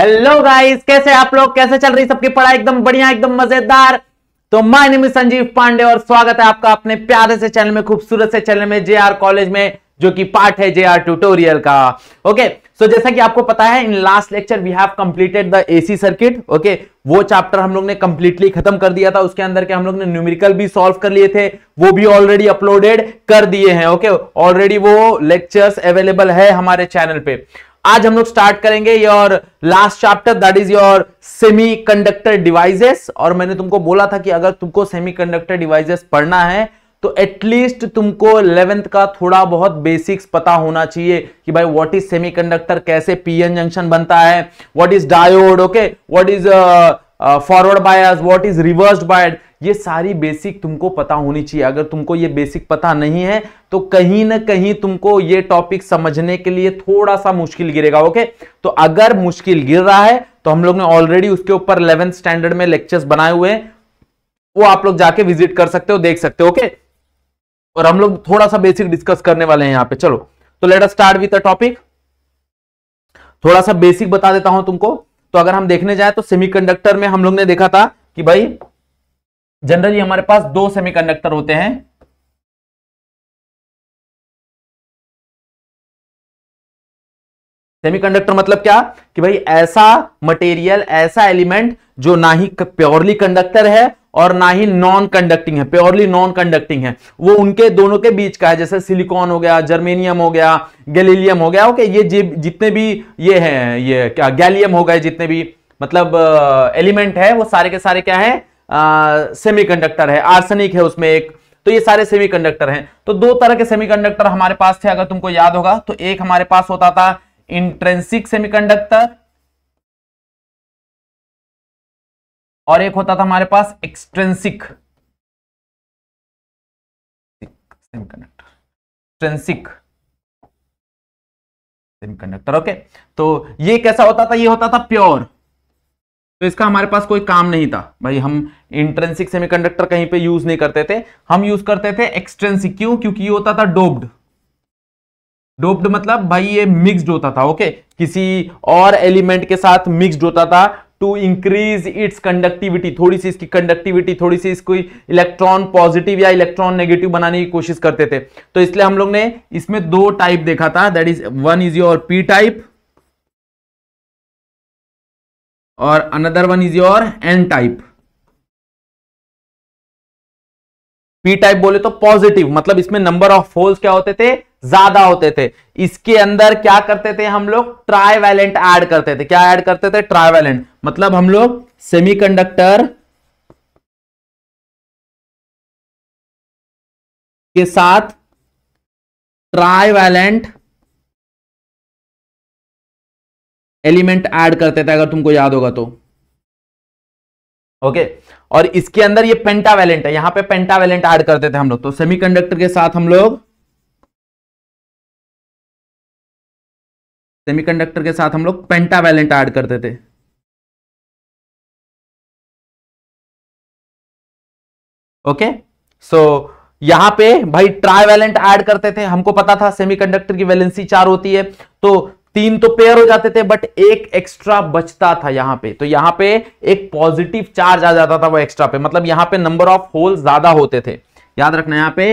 Hello guys कैसे आप लोग कैसे चल रही सबकी पढ़ाई एकदम बढ़िया एकदम मजेदार तो माय नेम संजीव पांडे और स्वागत है आपका अपने प्यारे से चैनल में खूबसूरत से चैनल में जेआर कॉलेज में जो कि पार्ट है जेआर ट्यूटोरियल का ओके सो जैसा कि आपको पता है in last lecture we have completed the AC circuit okay वो चैप्टर हम लोग ने कंप्लीटली खत्म कर दिया था उसके अंदर के हम लोग ने न्यूमेरिकल भी सॉल्व कर लिए थे वो भी ऑलरेडी अपलोडेड कर दिए हैं ओके ऑलरेडी वो लेक्चर्स अवेलेबल है हमारे चैनल पे आज हम लोग स्टार्ट करेंगे your last chapter that is your semiconductor devices और मैंने तुमको बोला था कि अगर तुमको सेमी कंडक्टर डिवाइसेस पढ़ना है तो एटलीस्ट तुमको इलेवेंथ का थोड़ा बहुत बेसिक्स पता होना चाहिए कि भाई व्हाट इज सेमीकंडक्टर कैसे पीएन जंक्शन बनता है what is diode okay what is forward bias what is reverse bias ये सारी बेसिक तुमको पता होनी चाहिए अगर तुमको ये बेसिक पता नहीं है तो कहीं ना कहीं तुमको ये टॉपिक समझने के लिए थोड़ा सा मुश्किल गिरेगा ओके तो अगर मुश्किल गिर रहा है तो हम लोग ने ऑलरेडी उसके ऊपर इलेवेंथ स्टैंडर्ड में लेक्चर्स बनाए हुए हैं वो आप लोग जाके विजिट कर सकते हो देख सकते हो ओके और हम लोग थोड़ा सा बेसिक डिस्कस करने वाले हैं यहाँ पे चलो तो let start with a topic थोड़ा सा बेसिक बता देता हूं तुमको तो अगर हम देखने जाए तो सेमीकंडक्टर में हम लोग ने देखा था कि भाई जनरली हमारे पास दो सेमीकंडक्टर होते हैं सेमीकंडक्टर मतलब क्या कि भाई ऐसा मटेरियल ऐसा एलिमेंट जो ना ही प्योरली कंडक्टर है और ना ही नॉन कंडक्टिंग है प्योरली नॉन कंडक्टिंग है वो उनके दोनों के बीच का है जैसे सिलिकॉन हो गया जर्मेनियम हो गया गैलीलियम हो गया ओके ये जितने भी ये हैं ये क्या गैलियम हो गए जितने भी मतलब एलिमेंट uh, है वो सारे के सारे क्या uh, है कंडक्टर है आर्सनिक है उसमें एक तो ये सारे सेमीकंडक्टर हैं तो दो तरह के सेमीकंडक्टर हमारे पास थे अगर तुमको याद होगा तो एक हमारे पास होता था इंट्रेंसिक सेमीकंडक्टर और एक होता था हमारे पास एक्सट्रेंसिक सेमीकंडक्टर ओके तो ये कैसा होता था ये होता था प्योर तो इसका हमारे पास कोई काम नहीं था भाई हम इंट्रेंसिक सेमीकंडक्टर कहीं पे यूज नहीं करते थे हम यूज करते थे एक्सट्रेंसिक क्यों क्योंकि ये होता था डोब्ड डोब्ड मतलब भाई ये मिक्सड होता था ओके किसी और एलिमेंट के साथ मिक्सड होता था टू इंक्रीज इट्स कंडक्टिविटी थोड़ी सी इसकी कंडक्टिविटी थोड़ी सी इसको इलेक्ट्रॉन पॉजिटिव या इलेक्ट्रॉन नेगेटिव बनाने की कोशिश करते थे तो इसलिए हम लोग ने इसमें दो टाइप देखा था that is one is your P type और another one is your N type P type बोले तो पॉजिटिव मतलब इसमें नंबर ऑफ होल्स क्या होते थे ज्यादा होते थे इसके अंदर क्या करते थे हम लोग वैलेंट ऐड करते थे क्या ऐड करते थे ट्राईवैलेंट मतलब हम लोग सेमीकंडक्टर के साथ वैलेंट एलिमेंट ऐड करते थे अगर तुमको याद होगा तो ओके और इसके अंदर ये पेंटावैलेंट है यहां पे पेंटावैलेंट ऐड करते थे हम लोग तो सेमीकंडक्टर के साथ हम लोग सेमीकंडक्टर के साथ हम लोग वैलेंट ऐड करते थे ओके सो यहां पे भाई ट्राइवेलेंट ऐड करते थे हमको पता था सेमीकंडक्टर की वैलेंसी चार होती है तो तीन तो पेयर हो जाते थे बट एक एक्स्ट्रा बचता था यहां पे तो यहां पे एक पॉजिटिव चार्ज आ जाता था वो एक्स्ट्रा पे मतलब यहां पे नंबर ऑफ होल ज्यादा होते थे याद रखना यहां पे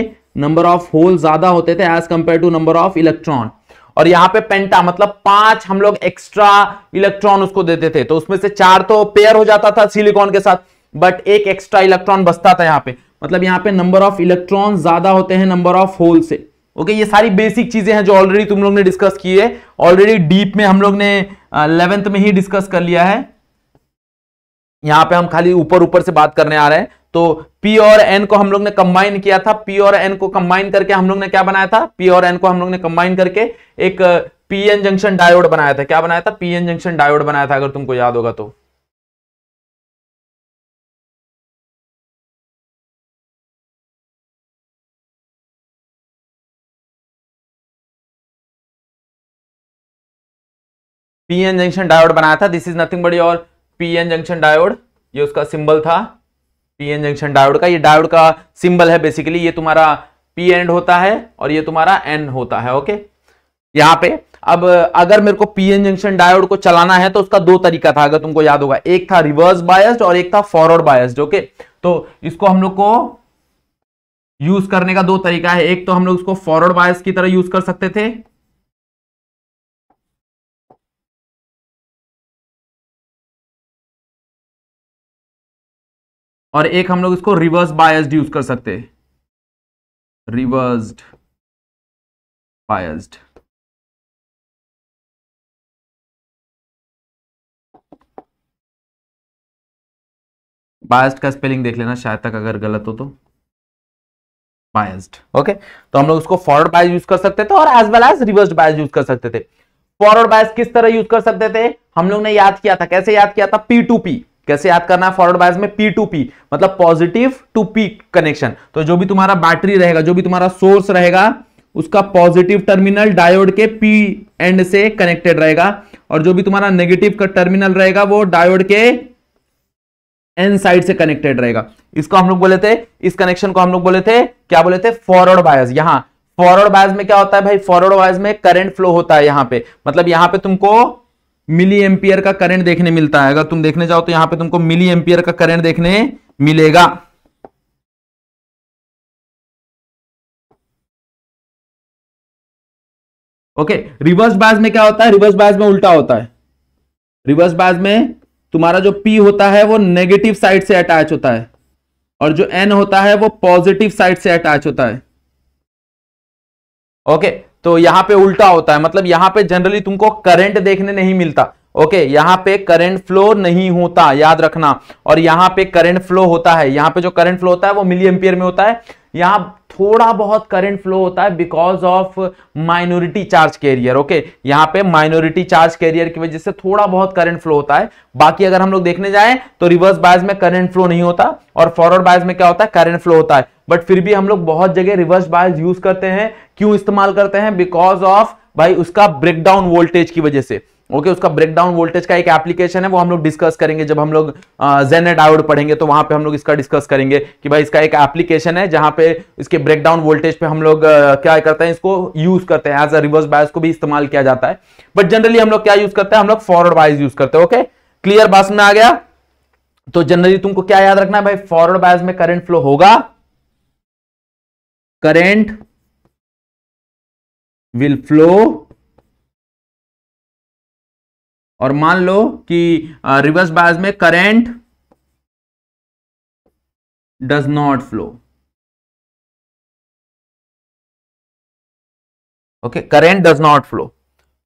नंबर ऑफ होल ज्यादा होते थे as compared to number of electron और यहां पे पेंटा मतलब पांच हम लोग एक्स्ट्रा इलेक्ट्रॉन उसको देते थे तो उसमें से चार तो पेयर हो जाता था सिलिकॉन के साथ बट एक एक्स्ट्रा इलेक्ट्रॉन बचता था यहाँ पे मतलब यहाँ पे नंबर ऑफ इलेक्ट्रॉन ज्यादा होते हैं नंबर ऑफ होल से ओके ये सारी बेसिक चीजें हैं जो ऑलरेडी तुम लोग ने डिस्कस की है ऑलरेडी डीप में हम लोग ने इलेवेंथ में ही डिस्कस कर लिया है यहां पे हम खाली ऊपर ऊपर से बात करने आ रहे हैं तो P और N को हम लोग ने कंबाइन किया था P और N को कंबाइन करके हम लोग ने क्या बनाया था P और N को हम लोग ने कंबाइन करके एक पीएन जंक्शन डायोड बनाया था क्या बनाया था पीएन जंक्शन डायोड बनाया था अगर तुमको याद होगा तो पीएन जंक्शन डायोड बनाया था दिस इज नथिंग बड़ी और पीएन जंक्शन डायोड ये उसका सिंबल था पीएन जंक्शन डायोड का ये डायोड का सिंबल है बेसिकली ये तुम्हारा पी एंड होता है और ये तुम्हारा एन होता है ओके यहां पे अब अगर मेरे को पीएन जंक्शन डायोड को चलाना है तो उसका दो तरीका था अगर तुमको याद होगा एक था रिवर्स बायस्ड और एक था फॉरवर्ड बायस्ड ओके तो इसको हम लोग को यूज करने का दो तरीका है एक तो हम लोग इसको फॉरवर्ड बायस की तरह यूज कर सकते थे और एक हम लोग इसको रिवर्स बायस्ड यूज कर सकते रिवर्स रिवर्स्ड बायस्ड बायस्ड का स्पेलिंग देख लेना शायद तक अगर गलत हो तो बायस्ड ओके तो हम लोग उसको फॉरवर्ड बायस यूज कर सकते थे और as well as reverse bias use कर सकते थे फॉरवर्ड बायस किस तरह यूज कर सकते थे हम लोग ने याद किया था कैसे याद किया था पी टू पी कैसे याद करना है फॉरवर्ड बायस में पी टू पी मतलब पॉजिटिव टू पी कनेक्शन तो जो भी तुम्हारा बैटरी रहेगा जो भी तुम्हारा सोर्स रहेगा उसका पॉजिटिव टर्मिनल डायोड के पी एंड से कनेक्टेड रहेगा और जो भी तुम्हारा नेगेटिव का टर्मिनल रहेगा वो डायोड के एन साइड से कनेक्टेड रहेगा इसको हम लोग बोले थे इस कनेक्शन को हम लोग बोले थे क्या बोले थे फॉरवर्ड बायस यहाँ फॉरवर्ड बायस में क्या होता है भाई फॉरवर्ड बायस में करंट फ्लो होता है यहां पे मतलब यहाँ पे तुमको मिली एम्पियर का करंट देखने मिलता है अगर तुम देखने जाओ तो यहां पे तुमको मिली एम्पियर का करंट देखने मिलेगा ओके रिवर्स बाज में क्या होता है रिवर्स बाज में उल्टा होता है रिवर्स बाज में तुम्हारा जो पी होता है वो नेगेटिव साइड से अटैच होता है और जो एन होता है वो पॉजिटिव साइड से अटैच होता है ओके okay, तो यहाँ पे उल्टा होता है मतलब यहाँ पे जनरली तुमको करंट देखने नहीं मिलता ओके यहां यहाँ पे करंट फ्लो नहीं होता याद रखना और यहाँ पे करंट फ्लो होता है यहाँ पे जो करंट फ्लो होता है वो मिली एम्पियर में होता है यहाँ थोड़ा बहुत करंट फ्लो होता है because of minority charge carrier okay यहाँ पे माइनॉरिटी चार्ज कैरियर की वजह से थोड़ा बहुत करंट फ्लो होता है बाकी अगर हम लोग देखने जाएं तो रिवर्स बायस में करंट फ्लो नहीं होता और फॉरवर्ड बायस में क्या होता है करंट फ्लो होता है बट फिर भी हम लोग बहुत जगह रिवर्स बायस यूज करते हैं क्यों इस्तेमाल करते हैं बिकॉज ऑफ भाई उसका ब्रेकडाउन वोल्टेज की वजह से ओके okay, उसका ब्रेकडाउन वोल्टेज का एक एप्लीकेशन है वो हम लोग डिस्कस करेंगे जब हम लोग जेन एट आयोड पढ़ेंगे तो वहां पे हम लोग इसका डिस्कस करेंगे कि भाई इसका एक एप्लीकेशन है जहां पे इसके ब्रेकडाउन वोल्टेज पे हम लोग क्या करते हैं इसको यूज करते हैं एज अ रिवर्स बायस को भी इस्तेमाल किया जाता है बट जनरली हम लोग क्या यूज करते हैं हम लोग फॉरवर्ड बायस यूज करते हैं ओके क्लियर बास में आ गया तो जनरली तुमको क्या याद रखना है भाई फॉरवर्ड बायस में करेंट फ्लो होगा करेंट फ्लो विल फ्लो और मान लो कि रिवर्स बायस में current does not flow okay current does not flow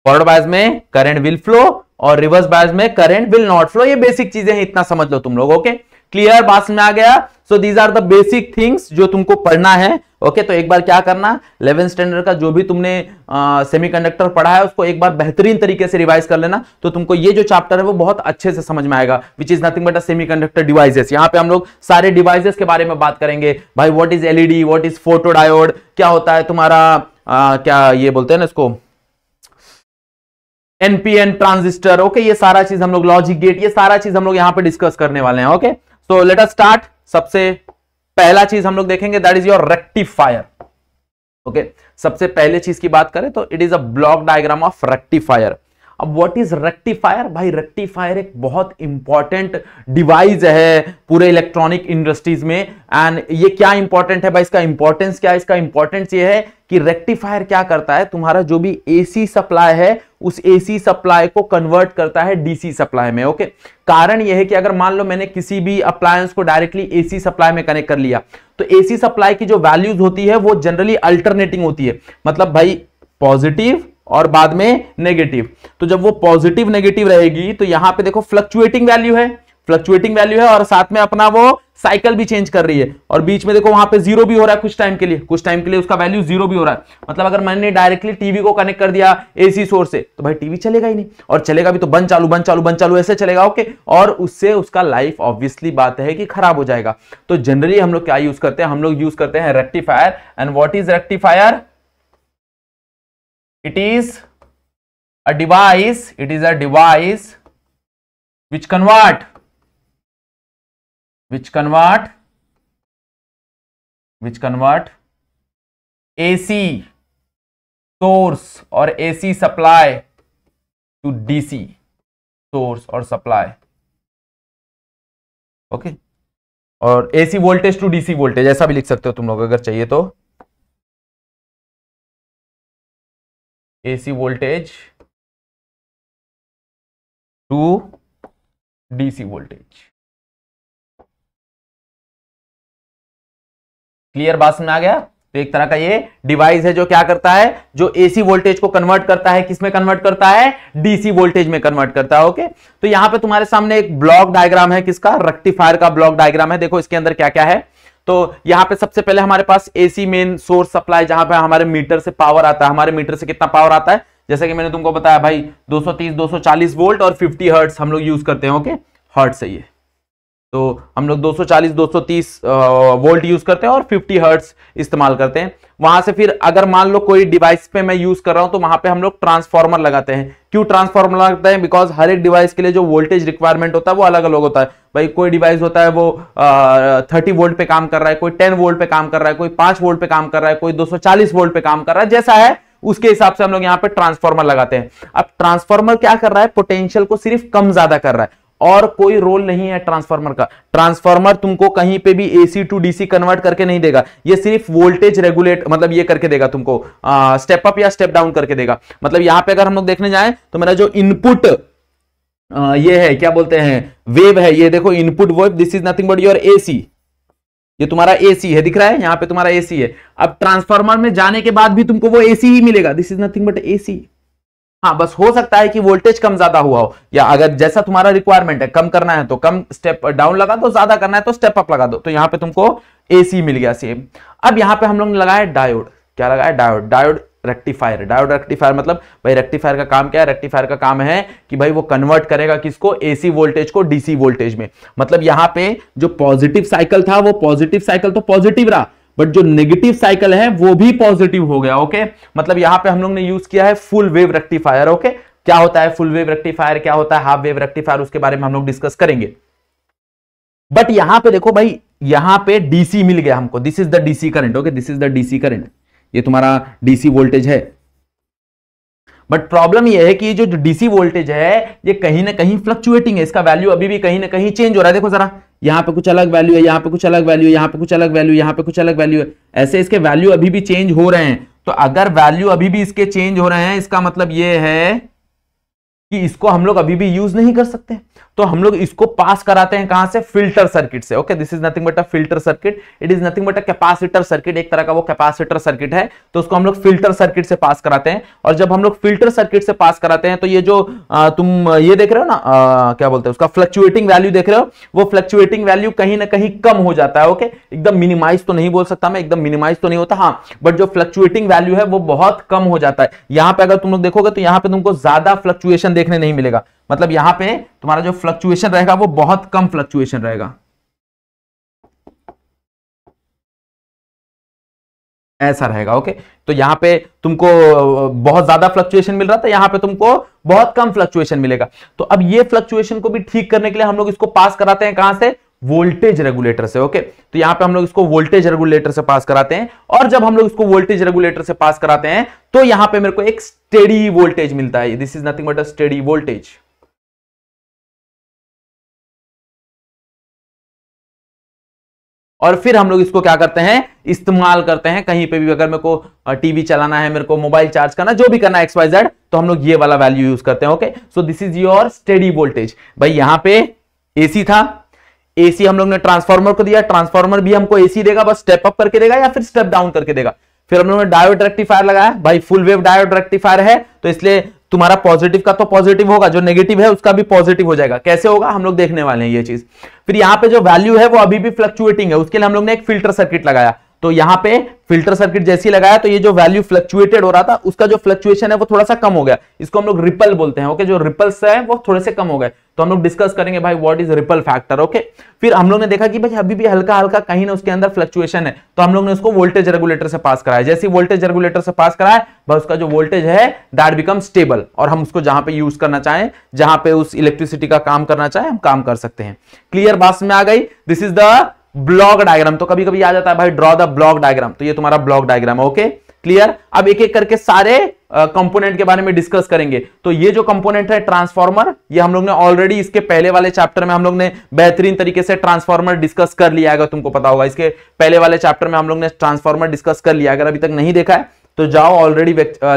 forward bias में करंट विल फ्लो और रिवर्स बायस में करंट विल नॉट फ्लो ये बेसिक चीजें हैं इतना समझ लो तुम लोग ओके okay? क्लियर बात में आ गया so these are the basic things जो तुमको पढ़ना है ओके okay, तो एक बार क्या करना इलेवन स्टैंडर्ड का जो भी तुमने सेमीकंडक्टर पढ़ा है उसको एक बार बेहतरीन तरीके से रिवाइज कर लेना तो तुमको ये जो चैप्टर है वो बहुत अच्छे से समझ में आएगा which is nothing but a semiconductor devices यहाँ पे हम लोग सारे डिवाइसेस के बारे में बात करेंगे भाई what is LED what is photodiode क्या होता है तुम्हारा आ, क्या ये बोलते हैं ना इसको एनपीएन ट्रांजिस्टर ओके ये सारा चीज हम लोग लॉजिक गेट ये सारा चीज हम लोग यहाँ पे डिस्कस करने वाले हैं okay okay? So let us start सबसे पहला चीज हम लोग देखेंगे that is your rectifier okay सबसे पहले चीज की बात करें तो it is a block diagram of rectifier अब व्हाट इज रेक्टिफायर भाई रेक्टिफायर एक बहुत इंपॉर्टेंट डिवाइस है पूरे इलेक्ट्रॉनिक इंडस्ट्रीज में एंड ये क्या इंपॉर्टेंट है भाई इसका इंपॉर्टेंस क्या है इसका इंपॉर्टेंस ये है कि रेक्टिफायर क्या करता है तुम्हारा जो भी एसी सप्लाई है उस एसी सप्लाई को कन्वर्ट करता है डीसी सप्लाई में ओके कारण यह है कि अगर मान लो मैंने किसी भी अप्लायंस को डायरेक्टली एसी सप्लाई में कनेक्ट कर लिया तो एसी सप्लाई की जो वैल्यूज होती है वो जनरली अल्टरनेटिंग होती है मतलब भाई पॉजिटिव और बाद में नेगेटिव तो जब वो पॉजिटिव नेगेटिव रहेगी तो यहां पे देखो फ्लक्चुएटिंग वैल्यू है फ्लक्चुएटिंग वैल्यू है और साथ में अपना वो साइकिल भी चेंज कर रही है और बीच में देखो वहां पे जीरो भी हो रहा है कुछ टाइम के लिए कुछ टाइम के लिए उसका वैल्यू जीरो भी हो रहा है मतलब अगर मैंने डायरेक्टली टीवी को कनेक्ट कर दिया एसी सोर्स से तो भाई टीवी चलेगा ही नहीं और चलेगा भी तो बंद चालू बंद चालू बंद चालू ऐसे चलेगा ओके और उससे उसका लाइफ ऑब्वियसली बात है कि खराब हो जाएगा तो जनरली हम लोग क्या यूज करते हैं हम लोग यूज करते हैं rectifier and what is rectifier it is a device it is a device which convert which convert which convert AC source or AC supply to DC source or supply okay okay? और AC voltage to DC voltage ऐसा भी लिख सकते हो तुम लोग अगर चाहिए तो AC voltage to DC voltage clear बात समझ आ गया तो एक तरह का ये डिवाइस है जो क्या करता है जो एसी वोल्टेज को कन्वर्ट करता है किसमें कन्वर्ट करता है डीसी वोल्टेज में कन्वर्ट करता है ओके तो यहां पे तुम्हारे सामने एक ब्लॉक डायग्राम है किसका रेक्टिफायर का ब्लॉक डायग्राम है देखो इसके अंदर क्या क्या है तो यहाँ पे सबसे पहले हमारे पास एसी मेन सोर्स सप्लाई जहां पे हमारे मीटर से पावर आता है हमारे मीटर से कितना पावर आता है जैसे कि मैंने तुमको बताया भाई 230 240 वोल्ट और 50 हर्ट्स हम लोग यूज करते हैं ओके हर्ट से ये तो हम लोग 240 230 वोल्ट यूज करते हैं और 50 हर्ट्स इस्तेमाल करते हैं वहां से फिर अगर मान लो कोई डिवाइस पे मैं यूज कर रहा हूं तो वहां पे हम लोग ट्रांसफार्मर लगाते हैं क्यों ट्रांसफार्मर लगाते हैं बिकॉज हर एक डिवाइस के लिए जो वोल्टेज रिक्वायरमेंट होता है वो अलग अलग होता है भाई कोई डिवाइस होता है वो थर्टी वोल्ट पे काम कर रहा है कोई टेन वोल्ट पे काम कर रहा है कोई पांच वोल्ट पे काम कर रहा है कोई दो वोल्ट पे काम कर रहा है जैसा है उसके हिसाब से हम लोग यहाँ पे ट्रांसफार्मर लगाते हैं अब ट्रांसफार्मर क्या कर रहा है पोटेंशियल को सिर्फ कम ज्यादा कर रहा है और कोई रोल नहीं है ट्रांसफार्मर का ट्रांसफार्मर तुमको कहीं पे भी एसी टू डीसी कन्वर्ट करके नहीं देगा ये सिर्फ वोल्टेज रेगुलेट मतलब ये करके देगा तुमको स्टेप अप या स्टेप डाउन करके देगा मतलब यहां पे अगर हम लोग देखने जाए तो मेरा जो इनपुट ये है क्या बोलते हैं वेव है ये देखो input wave this is nothing but your AC ये तुम्हारा एसी है दिख रहा है यहां पे तुम्हारा एसी है अब ट्रांसफार्मर में जाने के बाद भी तुमको वो एसी ही मिलेगा this is nothing but AC हाँ बस हो सकता है कि वोल्टेज कम ज्यादा हुआ हो या अगर जैसा तुम्हारा रिक्वायरमेंट है कम करना है तो कम स्टेप डाउन लगा दो ज्यादा करना है तो स्टेप अप लगा दो तो यहाँ पे तुमको एसी मिल गया सेम अब यहाँ पे हम लोग लगाया डायोड क्या लगाया diode diode rectifier diode rectifier मतलब भाई रेक्टिफायर का काम क्या है रेक्टिफायर का काम है कि भाई वो कन्वर्ट करेगा किसको एसी वोल्टेज को डीसी वोल्टेज में मतलब यहां पे जो पॉजिटिव साइकिल था वो पॉजिटिव साइकिल तो पॉजिटिव रहा बट जो नेगेटिव साइकिल है वो भी पॉजिटिव हो गया ओके मतलब यहां पे हम लोग ने यूज किया है फुल वेव रेक्टिफायर ओके क्या होता है फुल वेव रेक्टिफायर क्या होता है हाफ वेव रेक्टिफायर उसके बारे में हम लोग डिस्कस करेंगे बट यहां पे देखो भाई यहां पे डीसी मिल गया हमको this is the DC current okay this is the DC current ये तुम्हारा डीसी वोल्टेज है बट प्रॉब्लम यह है कि जो डीसी वोल्टेज है ये कहीं ना कहीं फ्लक्चुएटिंग है इसका वैल्यू अभी भी कहीं ना कहीं चेंज हो रहा है देखो जरा यहाँ पे कुछ अलग वैल्यू है यहाँ पे कुछ अलग वैल्यू है यहाँ पे कुछ अलग वैल्यू यहाँ पे कुछ अलग वैल्यू है ऐसे इसके वैल्यू अभी भी चेंज हो रहे हैं तो अगर वैल्यू अभी भी इसके चेंज हो रहे हैं इसका मतलब ये है कि इसको हम लोग अभी भी यूज नहीं कर सकते तो हम लोग इसको पास कराते हैं कहां से फिल्टर सर्किट से okay this is nothing but a filter circuit it is nothing but a capacitor circuit एक तरह का वो कैपेसिटर सर्किट है तो उसको हम लोग फिल्टर सर्किट से पास कराते हैं और जब हम लोग फिल्टर सर्किट से पास कराते हैं तो ये जो आ, तुम ये देख रहे हो ना आ, क्या बोलते हैं उसका फ्लक्चुएटिंग वैल्यू देख रहे हो वो फ्लक्चुएटिंग वैल्यू कहीं ना कहीं कम हो जाता है ओके एकदम मिनिमाइज तो नहीं बोल सकता मैं एकदम मिनिमाइज तो नहीं होता हाँ बट जो फ्लक्चुएटिंग वैल्यू है वो बहुत कम हो जाता है यहाँ पे अगर तुम लोग देखोगे तो यहाँ पे तुमको ज्यादा फ्लक्चुएशन देखने नहीं मिलेगा मतलब यहां पे तुम्हारा जो फ्लक्चुएशन रहेगा वो बहुत कम फ्लक्चुएशन रहेगा ऐसा रहेगा ओके तो यहां पे तुमको बहुत ज्यादा फ्लक्चुएशन मिल रहा था यहां पे तुमको बहुत कम फ्लक्चुएशन मिलेगा तो अब ये फ्लक्चुएशन को भी ठीक करने के लिए हम लोग इसको पास कराते हैं कहां से वोल्टेज रेगुलेटर से ओके तो यहां पे हम लोग इसको वोल्टेज रेगुलेटर से पास कराते हैं और जब हम लोग इसको वोल्टेज रेगुलेटर से पास कराते हैं तो यहां पे मेरे को एक स्टेडी वोल्टेज मिलता है this is nothing but a steady voltage और फिर हम लोग इसको क्या करते हैं इस्तेमाल करते हैं कहीं पे भी अगर मेरे को टीवी चलाना है मेरे को मोबाइल चार्ज करना जो भी करना है एक्स वाई जेड तो हम लोग ये वाला वैल्यू यूज करते हैं okay so this is your steady voltage भाई यहां पे एसी था एसी हम लोग ने ट्रांसफार्मर को दिया ट्रांसफार्मर भी हमको एसी देगा बस स्टेप अप करके देगा या फिर स्टेप डाउन करके देगा फिर हम लोगों ने डायोड रेक्टिफायर लगाया भाई फुल वेव डायोड रेक्टिफायर है तो इसलिए तुम्हारा पॉजिटिव का तो पॉजिटिव होगा जो नेगेटिव है उसका भी पॉजिटिव हो जाएगा कैसे होगा हम लोग देखने वाले हैं ये चीज फिर यहाँ पे जो वैल्यू है वो अभी भी फ्लक्चुएटिंग है उसके लिए हम लोग ने एक फिल्टर सर्किट लगाया तो यहां पे फिल्टर सर्किट जैसी लगाया तो ये जो वैल्यू फ्लक्चुएटेड हो रहा था उसका जो फ्लक्चुएशन है वो थोड़ा सा कम हो गया इसको हम लोग रिपल बोलते हैं ओके जो रिपल्स है वो थोड़े से कम हो गए तो हम लोग डिस्कस करेंगे भाई what is ripple factor okay फिर हम लोग ने देखा कि भाई अभी भी हल्का हल्का कहीं ना उसके अंदर फ्लक्चुएशन है तो हम लोग ने उसको वोल्टेज रेगुलेटर से पास कराया जैसे वोल्टेज रेगुलेटर से पास कराया भाई उसका जो वोल्टेज है दैट बिकम स्टेबल और हम उसको जहां पे यूज करना चाहें जहां पे उस इलेक्ट्रिसिटी का काम करना चाहे हम काम कर सकते हैं क्लियर बात में आ गई this is the block diagram तो कभी कभी आ जाता है भाई ड्रॉ द ब्लॉक डायग्राम तो ये तुम्हारा ब्लॉक डायग्राम है ओके क्लियर अब एक एक करके सारे कंपोनेंट uh, के बारे में डिस्कस करेंगे तो ये जो कंपोनेंट है ट्रांसफॉर्मर ये हम लोग ने ऑलरेडी इसके पहले वाले चैप्टर में हम लोग ने बेहतरीन तरीके से ट्रांसफॉर्मर डिस्कस कर लिया अगर तुमको पता होगा इसके पहले वाले चैप्टर में हम लोग ने ट्रांसफॉर्मर डिस्कस कर लिया अगर अभी तक नहीं देखा है तो जाओ ऑलरेडी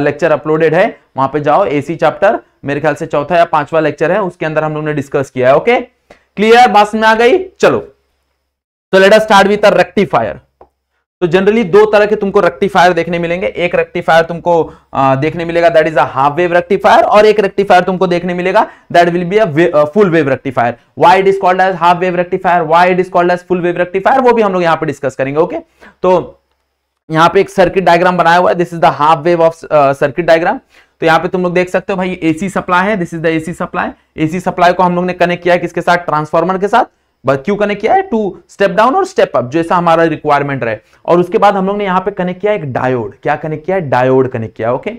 लेक्चर अपलोडेड है वहां पर जाओ एसी चैप्टर मेरे ख्याल से चौथा या पांचवा लेक्चर है उसके अंदर हम लोग ने डिस्कस किया है ओके क्लियर बात में आ गई चलो तो let us start with a rectifier तो जनरली दो तरह के तुमको रेक्टिफायर देखने मिलेंगे एक रेक्टिफायर तुमको देखने मिलेगा that is a half wave rectifier और एक रेक्टिफायर तुमको देखने मिलेगा that will be a full wave rectifier why it is called as half wave rectifier why it is called as full wave rectifier वो भी हम लोग यहाँ पे डिस्कस करेंगे ओके तो यहाँ पे एक सर्किट डायग्राम बनाया हुआ है this is the half wave of circuit diagram तो यहाँ पे तुम लोग देख सकते हो भाई एसी सप्लाई है this is the AC supply AC supply को हम लोग ने कनेक्ट किया है किसके साथ ट्रांसफॉर्मर के साथ बस क्यों कनेक्ट किया है टू स्टेप डाउन और स्टेप अप जैसा हमारा रिक्वायरमेंट रहे और उसके बाद हम लोग ने यहाँ पे कनेक्ट किया एक डायोड क्या कनेक्ट किया है डायोड कनेक्ट किया ओके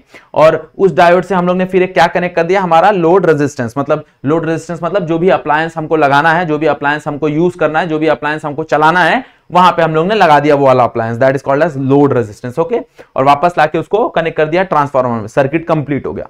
और उस डायोड से हम लोग ने फिर एक क्या कनेक्ट कर दिया हमारा लोड रेजिस्टेंस मतलब लोड रेजिस्टेंस मतलब जो भी अप्लायंस हमको लगाना है जो भी अप्लायंस हमको यूज करना है जो भी अप्लायंस हमको चलाना है वहां पे हम लोग ने लगा दिया वो वाला appliance that is called as load resistance okay और वापस लाके उसको कनेक्ट कर दिया ट्रांसफॉर्मर में सर्किट कंप्लीट हो गया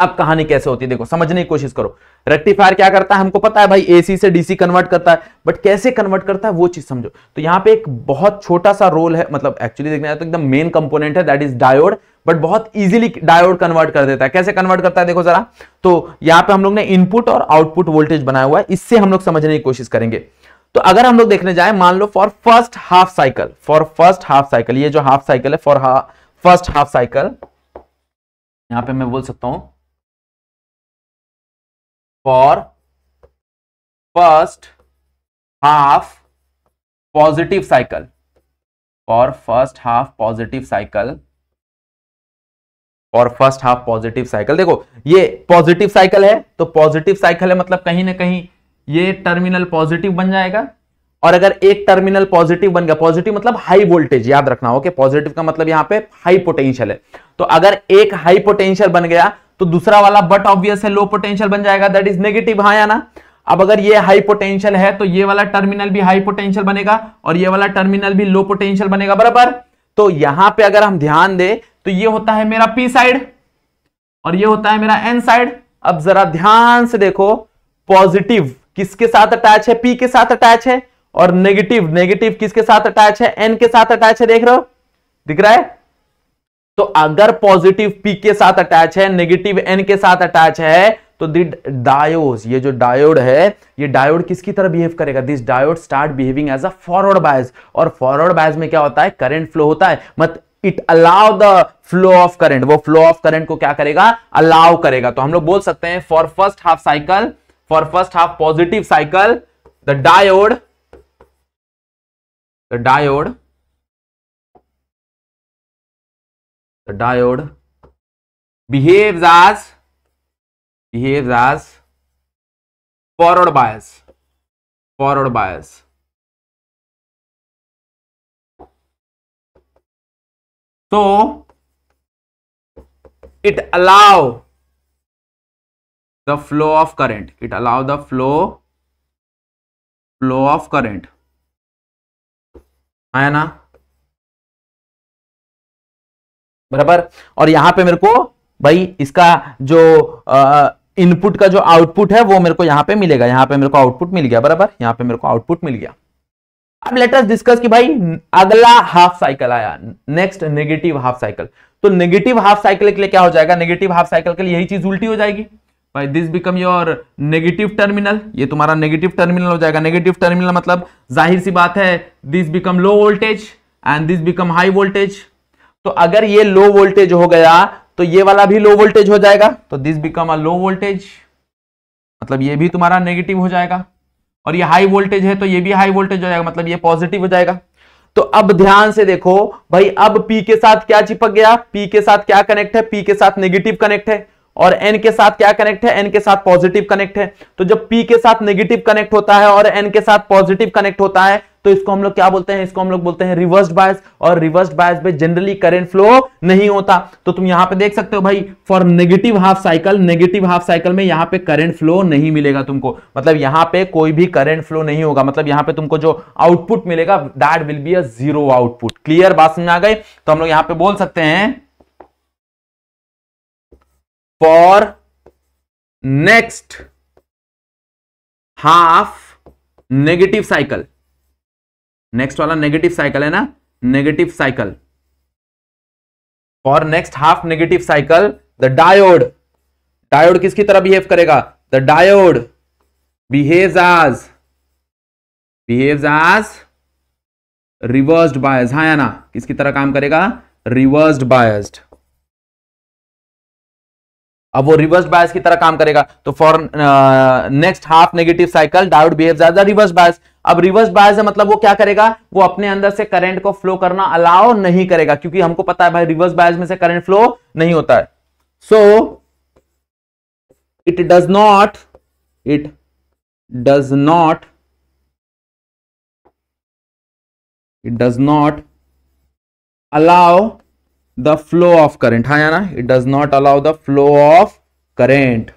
अब कहानी कैसे होती है देखो समझने की कोशिश करो रेक्टिफायर क्या करता है हमको पता है भाई एसी से डीसी कन्वर्ट करता है बट कैसे कन्वर्ट करता है वो चीज समझो तो यहाँ पे एक बहुत छोटा सा रोल है मतलब एक्चुअली देखने जाए तो एकदम मेन कंपोनेंट है दैट इज डायोड बट बहुत इजीली डायोड कन्वर्ट कर देता है कैसे कन्वर्ट करता है देखो जरा तो यहाँ पे हम लोग ने इनपुट और आउटपुट वोल्टेज बनाया हुआ है इससे हम लोग समझने की कोशिश करेंगे तो अगर हम लोग देखने जाए मान लो for first half cycle for first half cycle ये जो हाफ साइकिल है फॉर फर्स्ट हाफ साइकिल यहां पे मैं बोल सकता हूं for first half positive cycle for first half positive cycle और फर्स्ट हाफ पॉजिटिव साइकिल देखो ये पॉजिटिव साइकिल है तो पॉजिटिव साइकिल है मतलब कहीं ना कहीं ये टर्मिनल पॉजिटिव बन जाएगा और अगर एक टर्मिनल पॉजिटिव बन गया पॉजिटिव मतलब हाई वोल्टेज याद रखना ओके पॉजिटिव का मतलब यहां पे हाई पोटेंशियल है तो अगर एक हाई पोटेंशियल बन गया तो दूसरा वाला बट ऑब्वियस है लो पोटेंशियल बन जाएगा दैट इज नेगेटिव हाँ या ना अब अगर ये हाई पोटेंशियल है तो ये वाला टर्मिनल भी हाई पोटेंशियल बनेगा और ये वाला टर्मिनल भी लो पोटेंशियल बनेगा बराबर तो यहां पे अगर हम ध्यान दें तो ये होता है मेरा पी साइड और ये होता है मेरा एन साइड अब जरा ध्यान से देखो पॉजिटिव किसके साथ अटैच है पी के साथ अटैच है और नेगेटिव नेगेटिव किसके साथ अटैच है एन के साथ अटैच है देख रहे हो दिख रहा है तो अगर पॉजिटिव पी के साथ अटैच है नेगेटिव एन के साथ अटैच है तो दि डायोड ये जो डायोड है ये डायोड किसकी तरह बिहेव करेगा this diode start behaving as a forward bias और फॉरवर्ड बायस में क्या होता है करंट फ्लो होता है मत it allow the flow of current वो फ्लो ऑफ करंट को क्या करेगा अलाउ करेगा तो हम लोग बोल सकते हैं for first half cycle for first half positive cycle the diode the diode the diode behaves as behaves as forward bias forward bias so it allow the flow of current it allow the flow flow of current hai na बराबर और यहां पे मेरे को भाई इसका जो input का जो आउटपुट है वो मेरे को यहां पे मिलेगा यहां पे मेरे को आउटपुट मिल गया बराबर यहां पे मेरे को आउटपुट मिल गया अब लेटस डिस्कस कि भाई अगला हाफ साइकिल आया नेक्स्ट नेगेटिव हाफ साइकिल तो नेगेटिव हाफ साइकिल के लिए क्या हो जाएगा नेगेटिव हाफ साइकिल के लिए यही चीज उल्टी हो जाएगी भाई this become your negative terminal ये तुम्हारा नेगेटिव टर्मिनल हो जाएगा नेगेटिव टर्मिनल मतलब जाहिर सी बात है this become low voltage and this become high voltage तो अगर ये लो वोल्टेज हो गया तो ये वाला भी लो वोल्टेज हो जाएगा तो this become a low voltage मतलब ये भी तुम्हारा नेगेटिव हो जाएगा और ये हाई वोल्टेज है तो ये भी हाई वोल्टेज हो जाएगा मतलब ये पॉजिटिव हो जाएगा तो अब ध्यान से देखो भाई अब P के साथ क्या चिपक गया P के साथ क्या कनेक्ट है P के साथ नेगेटिव कनेक्ट है और N के साथ क्या कनेक्ट है N के साथ पॉजिटिव कनेक्ट है तो जब P के साथ नेगेटिव कनेक्ट होता है और N के साथ पॉजिटिव कनेक्ट होता है तो इसको हम लोग क्या बोलते हैं इसको हम लोग बोलते हैं रिवर्स बायस और रिवर्स बायस में जनरली करेंट फ्लो नहीं होता तो तुम यहां पे देख सकते हो भाई for negative half cycle negative half cycle में यहां पे करंट फ्लो नहीं मिलेगा तुमको मतलब यहां पे कोई भी करंट फ्लो नहीं होगा मतलब यहां पे तुमको जो आउटपुट मिलेगा that will be a zero output clear बात समझ आ गई तो हम लोग यहां पे बोल सकते हैं for next half negative cycle next वाला नेगेटिव साइकिल है ना negative cycle for next half negative cycle the diode diode किसकी तरह बिहेव करेगा the diode behaves as behaves as reversed bias हाँ या ना किसकी तरह काम करेगा रिवर्स्ड बायस्ड अब वो रिवर्स बायस की तरह काम करेगा तो for next half negative cycle diode behave reverse bias अब रिवर्स बायस है मतलब वो क्या करेगा वो अपने अंदर से करंट को फ्लो करना अलाउ नहीं करेगा क्योंकि हमको पता है भाई रिवर्स बायस में से करंट फ्लो नहीं होता है so it does not it does not it does not allow the flow of current. Hayana, it does not allow the flow of current.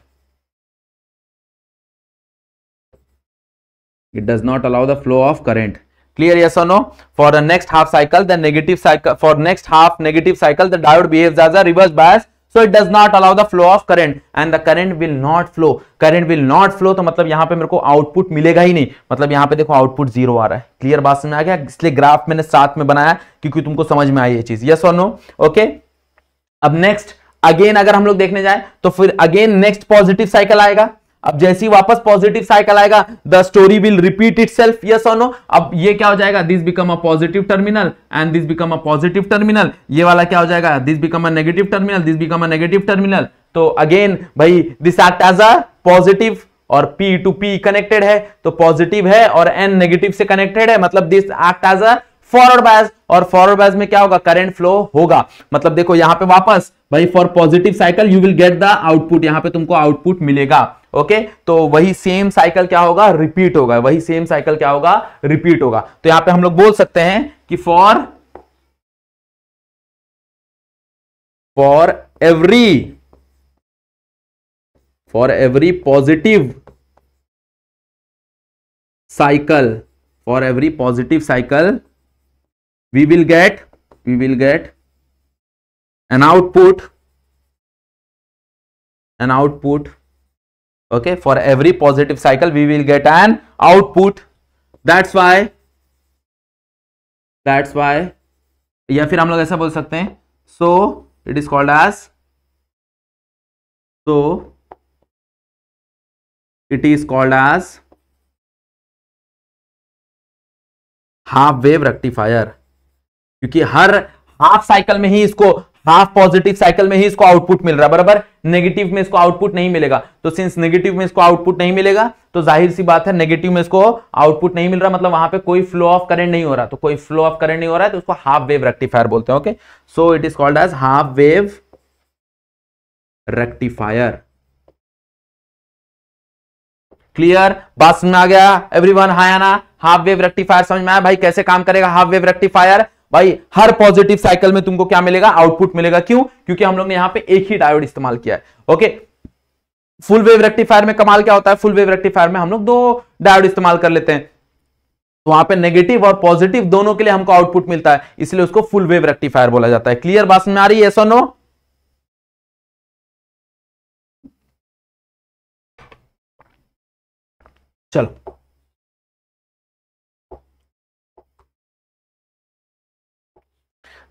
It does not allow the flow of current. Clear, yes or no? For the next half cycle, the negative cycle, for next half negative cycle, the diode behaves as a reverse bias so it does not allow the flow of current and the current will not flow current will not flow तो मतलब यहां पे मेरे को output मिलेगा ही नहीं मतलब यहां पे देखो आउटपुट जीरो आ रहा है क्लियर बात समझ में आ गया इसलिए ग्राफ मैंने साथ में बनाया क्योंकि तुमको समझ में आई ये चीज यस और नो ओके अब नेक्स्ट अगेन अगर हम लोग देखने जाए तो फिर अगेन नेक्स्ट पॉजिटिव साइकिल आएगा अब जैसे ही वापस पॉजिटिव साइकिल आएगा the story will repeat itself yes और नो अब ये क्या हो जाएगा this become a positive terminal and this become a positive terminal ये वाला क्या हो जाएगा this become a negative terminal this become a negative terminal तो अगेन भाई this act as a positive और P टू P कनेक्टेड है तो पॉजिटिव है और N नेगेटिव से कनेक्टेड है मतलब this act as a forward bias और फॉरवर्ड बायस में क्या होगा करंट फ्लो होगा मतलब देखो यहां पे वापस भाई for positive cycle you will get the output यहां पे तुमको आउटपुट मिलेगा ओके तो वही सेम साइकिल क्या होगा रिपीट होगा वही सेम साइकिल क्या होगा रिपीट होगा तो यहां पे हम लोग बोल सकते हैं कि for for every for every positive cycle for every positive cycle we will get we will get an output an output okay for every positive cycle we will get an output that's why that's why या फिर हम लोग ऐसा बोल सकते हैं so it is called as so it is called as half wave rectifier क्योंकि हर हाफ साइकिल में ही इसको हाफ पॉजिटिव साइकिल में ही इसको आउटपुट मिल रहा है बराबर नेगेटिव में इसको आउटपुट नहीं मिलेगा तो सिंस नेगेटिव में इसको आउटपुट नहीं मिलेगा तो जाहिर सी बात है नेगेटिव में इसको आउटपुट नहीं मिल रहा मतलब वहां पे कोई फ्लो ऑफ करंट नहीं हो रहा तो कोई फ्लो ऑफ करंट नहीं हो रहा है तो उसको हाफ वेव रेक्टिफायर बोलते हैं okay so it is called as half wave rectifier clear बात सुनना आ गया एवरीवन हाय आना हाफ वेव रेक्टिफायर समझ में आया भाई कैसे काम करेगा हाफ वेव रेक्टिफायर भाई हर पॉजिटिव साइकिल में तुमको क्या मिलेगा आउटपुट मिलेगा क्यों क्योंकि हम लोग ने यहां पे एक ही डायोड इस्तेमाल किया है ओके फुल वेव रेक्टिफायर में कमाल क्या होता है फुल वेव रेक्टिफायर में हम लोग दो डायोड इस्तेमाल कर लेते हैं तो वहां पे नेगेटिव और पॉजिटिव दोनों के लिए हमको आउटपुट मिलता है इसलिए उसको फुल वेव रेक्टिफायर बोला जाता है क्लियर बात में आ रही है ऐसा नो चलो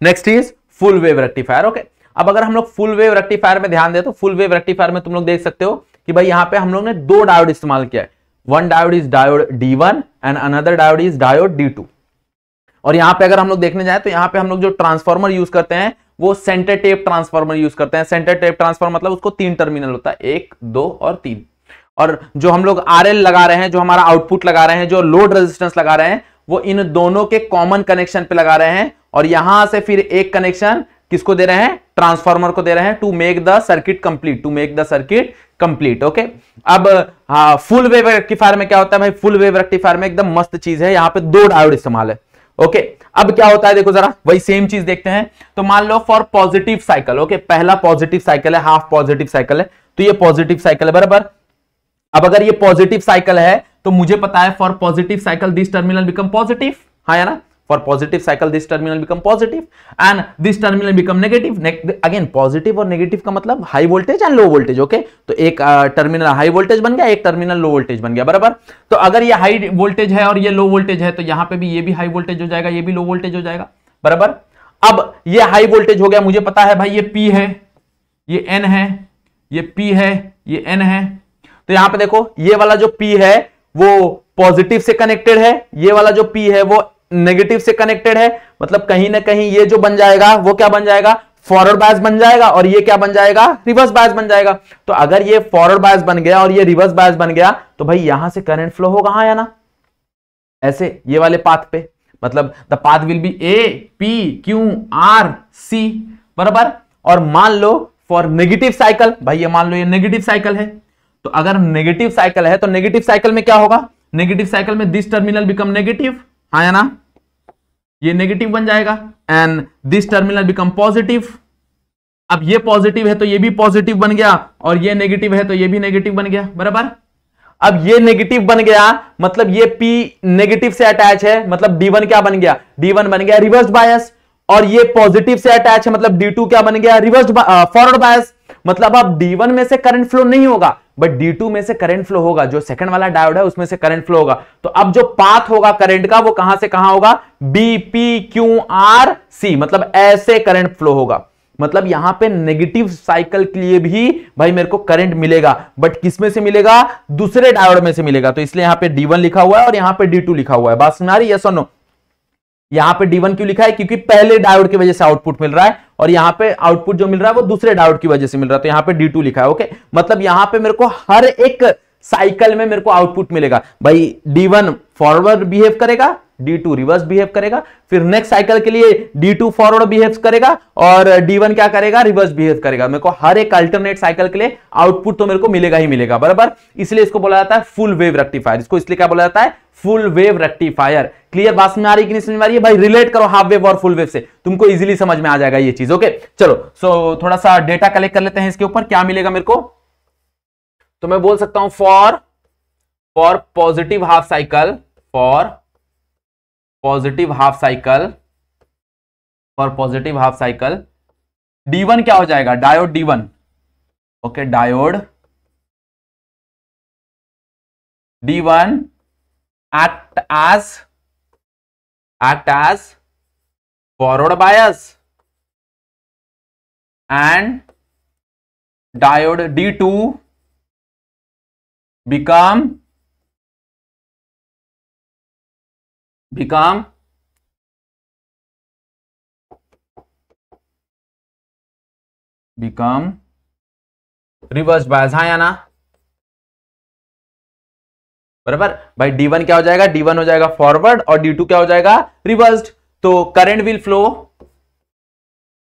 next is full wave rectifier okay अब अगर हम लोग फुल वेव रेक्टिफायर में ध्यान दे तो फुल वेव रेक्टिफायर में तुम लोग देख सकते हो कि भाई यहाँ पे हम लोग ने दो डायोड इस्तेमाल किया है one diode is diode D one and another diode is diode D two और यहाँ पे अगर हम लोग देखने जाए तो यहाँ पे हम लोग जो ट्रांसफार्मर यूज करते हैं वो सेंटर टेप ट्रांसफार्मर यूज करते हैं सेंटर टेप ट्रांसफार्मर मतलब उसको तीन टर्मिनल होता है एक दो और तीन और जो हम लोग आर लगा रहे हैं जो हमारा आउटपुट लगा रहे हैं जो लोड रेजिस्टेंस लगा रहे हैं वो इन दोनों के कॉमन कनेक्शन पे लगा रहे हैं और यहां से फिर एक कनेक्शन किसको दे रहे हैं ट्रांसफार्मर को दे रहे हैं to make the circuit complete to make the circuit complete okay अब हाँ फुल वेव रेक्टिफायर में क्या होता है भाई फुल वेव रेक्टिफायर में एकदम मस्त चीज है यहां पे दो डायोड इस्तेमाल है ओके okay, अब क्या होता है देखो जरा वही सेम चीज देखते हैं तो मान लो फॉर पॉजिटिव साइकिल ओके पहला पॉजिटिव साइकिल है हाफ पॉजिटिव साइकिल है तो ये पॉजिटिव साइकिल है बराबर अब अगर ये पॉजिटिव साइकिल है तो मुझे पता है for positive cycle this terminal become positive हाँ ना for positive cycle this terminal become positive and this terminal become negative ne again positive और negative का मतलब high voltage and low voltage okay तो एक टर्मिनल हाई वोल्टेज बन गया एक टर्मिनल लो वोल्टेज बन गया बराबर तो अगर ये हाई वोल्टेज है और ये लो वोल्टेज है तो यहां पे भी ये भी हाई वोल्टेज हो जाएगा ये भी लो वोल्टेज हो जाएगा बराबर अब ये हाई वोल्टेज हो गया मुझे पता है भाई ये पी है ये एन है ये पी है ये एन है तो यहां पे देखो ये वाला जो पी है वो पॉजिटिव से कनेक्टेड है ये वाला जो पी है वो नेगेटिव से कनेक्टेड है मतलब कहीं ना कहीं ये जो बन जाएगा वो क्या बन जाएगा फॉरवर्ड बायस बन जाएगा और ये क्या बन जाएगा रिवर्स बायस बन जाएगा तो अगर ये फॉरवर्ड बायस बन गया और ये रिवर्स बायस बन गया तो भाई यहां से करंट फ्लो होगा हाँ या ना ऐसे ये वाले पाथ पे मतलब the path will be A P Q R C बराबर और मान लो फॉर नेगेटिव साइकिल भाई ये मान लो ये नेगेटिव साइकिल है तो अगर नेगेटिव साइकिल है तो नेगेटिव साइकिल में क्या होगा नेगेटिव साइकिल में दिस टर्मिनल बिकम नेगेटिव आया हाँ ना ये नेगेटिव बन जाएगा and this terminal become positive अब ये पॉजिटिव है तो ये भी पॉजिटिव बन गया और ये नेगेटिव है तो ये भी नेगेटिव बन गया बराबर अब ये नेगेटिव बन गया मतलब ये P नेगेटिव से अटैच है मतलब D1 क्या बन गया D1 बन गया रिवर्स बायस और ये पॉजिटिव से अटैच है मतलब D2 क्या बन गया रिवर्स फॉरवर्ड बायस मतलब अब D1 में से करंट फ्लो नहीं होगा बट डी टू में से करंट फ्लो होगा जो सेकंड वाला डायोड है उसमें से करंट फ्लो होगा तो अब जो पाथ होगा करंट का वो कहां से कहां होगा B P Q R C मतलब ऐसे करंट फ्लो होगा मतलब यहां पे नेगेटिव साइकिल के लिए भी भाई मेरे को करंट मिलेगा बट किसमें से मिलेगा दूसरे डायोड में से मिलेगा तो इसलिए यहां डी वन लिखा हुआ है और यहां डी टू लिखा हुआ है बात समझ रही यस और यहां पे D1 क्यों लिखा है क्योंकि पहले डायोड की वजह से आउटपुट मिल रहा है और यहाँ पे आउटपुट जो मिल रहा है वो दूसरे डायोड की वजह से मिल रहा है तो यहाँ पे डी लिखा है ओके मतलब यहां पे मेरे को हर एक साइकिल में मेरे को आउटपुट मिलेगा भाई डी फॉरवर्ड बिहेव करेगा D2 रिवर्स बिहेव करेगा फिर नेक्स्ट साइकिल के लिए D2 फॉरवर्ड बिहेव करेगा और D1 क्या करेगा रिवर्स बिहेव करेगा मेरे को हर एक अल्टरनेट साइकिल के लिए आउटपुट तो मेरे को मिलेगा ही मिलेगा बराबर इसलिए इसको बोला जाता है फुल वेव रेक्टिफायर इसको इसलिए क्या बोला जाता है फुल वेव रेक्टिफायर क्लियर बात समझ आ रही कि नहीं समझ आ रही है भाई रिलेट करो हाफ वेव और फुल वेव से तुमको इजीली समझ में आ जाएगा ये चीज ओके चलो सो थोड़ा सा डेटा कलेक्ट कर लेते हैं इसके ऊपर क्या मिलेगा मेरे को तो मैं बोल सकता हूं for for positive half cycle for positive half cycle for positive half cycle D one क्या हो जाएगा diode D one okay diode D one act as act as forward bias and diode D two become become become reverse bias हाँ या ना बराबर भाई D one क्या हो जाएगा डी वन हो जाएगा फॉरवर्ड और डी टू क्या हो जाएगा रिवर्स्ड तो current will flow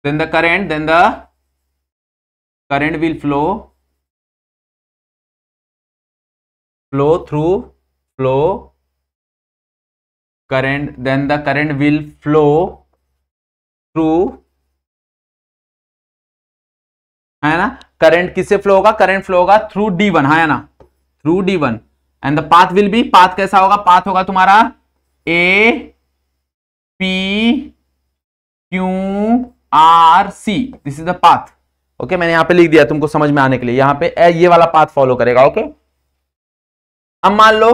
then the current then the current will flow flow through flow current then the current will flow through है ना करेंट किससे फ्लो होगा करेंट फ्लो होगा थ्रू डी वन है ना through D one and the path will be path कैसा होगा path होगा तुम्हारा A P Q R C this is the path okay मैंने यहां पे लिख दिया तुमको समझ में आने के लिए यहां पे ए ये वाला पाथ फॉलो करेगा ओके okay? अब मान लो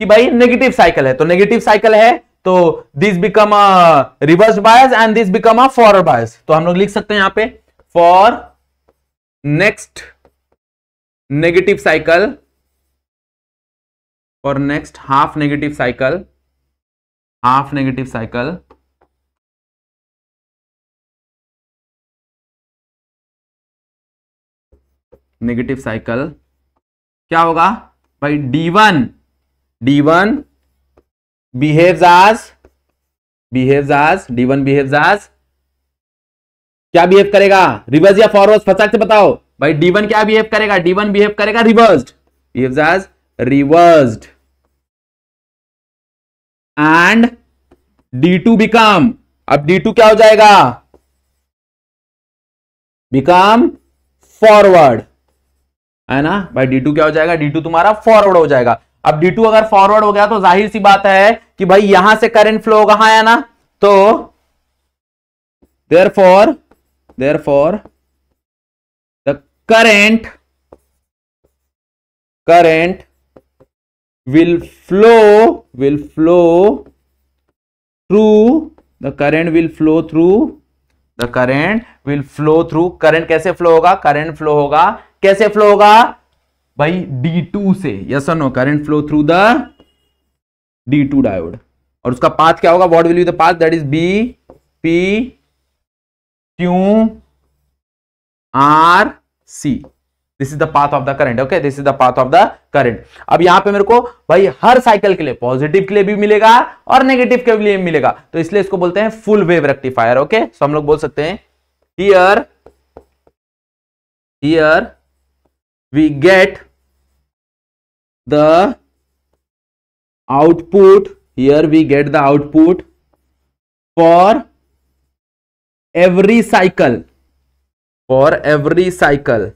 कि भाई नेगेटिव साइकिल है तो नेगेटिव साइकिल है तो this become a reverse bias and this become a forward bias तो हम लोग लिख सकते हैं यहां पे for next negative cycle for next half negative cycle half negative cycle negative cycle क्या होगा भाई डी वन d1 आज as आज डी वन behaves आज क्या बिहेव करेगा रिवर्स या फॉरवर्ड फटाक से बताओ भाई डी वन क्या बिहेव करेगा डी वन बिहेव करेगा reversed behaves as reverse and two become अब डी टू क्या हो जाएगा बिकम फॉरवर्ड है ना भाई डी टू क्या हो जाएगा डी टू तुम्हारा फॉरवर्ड हो जाएगा अब टू अगर फॉरवर्ड हो गया तो जाहिर सी बात है कि भाई यहां से करेंट फ्लो होगा आया ना तो there for there for the current current will flow will flow through the current will flow through the current will flow through current कैसे फ्लो होगा करेंट फ्लो होगा कैसे फ्लो होगा डी D2 से यस और no current flow through the D2 diode और उसका path क्या होगा what will be the path that is B P Q R C this is the path of the current okay this is the path of the current अब यहां पे मेरे को भाई हर साइकिल के लिए पॉजिटिव के लिए भी मिलेगा और नेगेटिव के लिए मिलेगा तो इसलिए इसको बोलते हैं full wave rectifier okay so हम लोग बोल सकते हैं here here we get the output here we get the output for every cycle for every cycle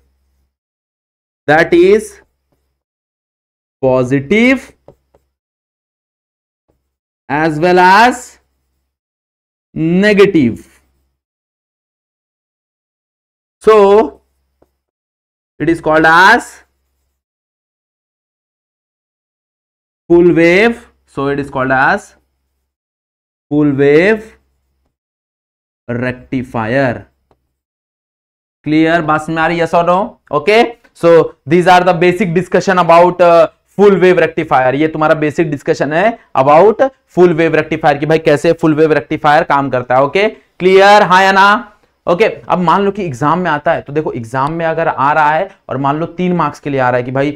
that is positive as well as negative so it is called as full wave so it is called as full wave rectifier clear bas aa rahi yes or no okay so these are the basic discussion about uh, full wave rectifier ये तुम्हारा basic discussion है about full wave rectifier की भाई कैसे full wave rectifier काम करता है okay clear हाँ या ना ओके okay, अब मान लो कि एग्जाम में आता है तो देखो एग्जाम में अगर आ रहा है और मान लो तीन मार्क्स के लिए आ रहा है कि भाई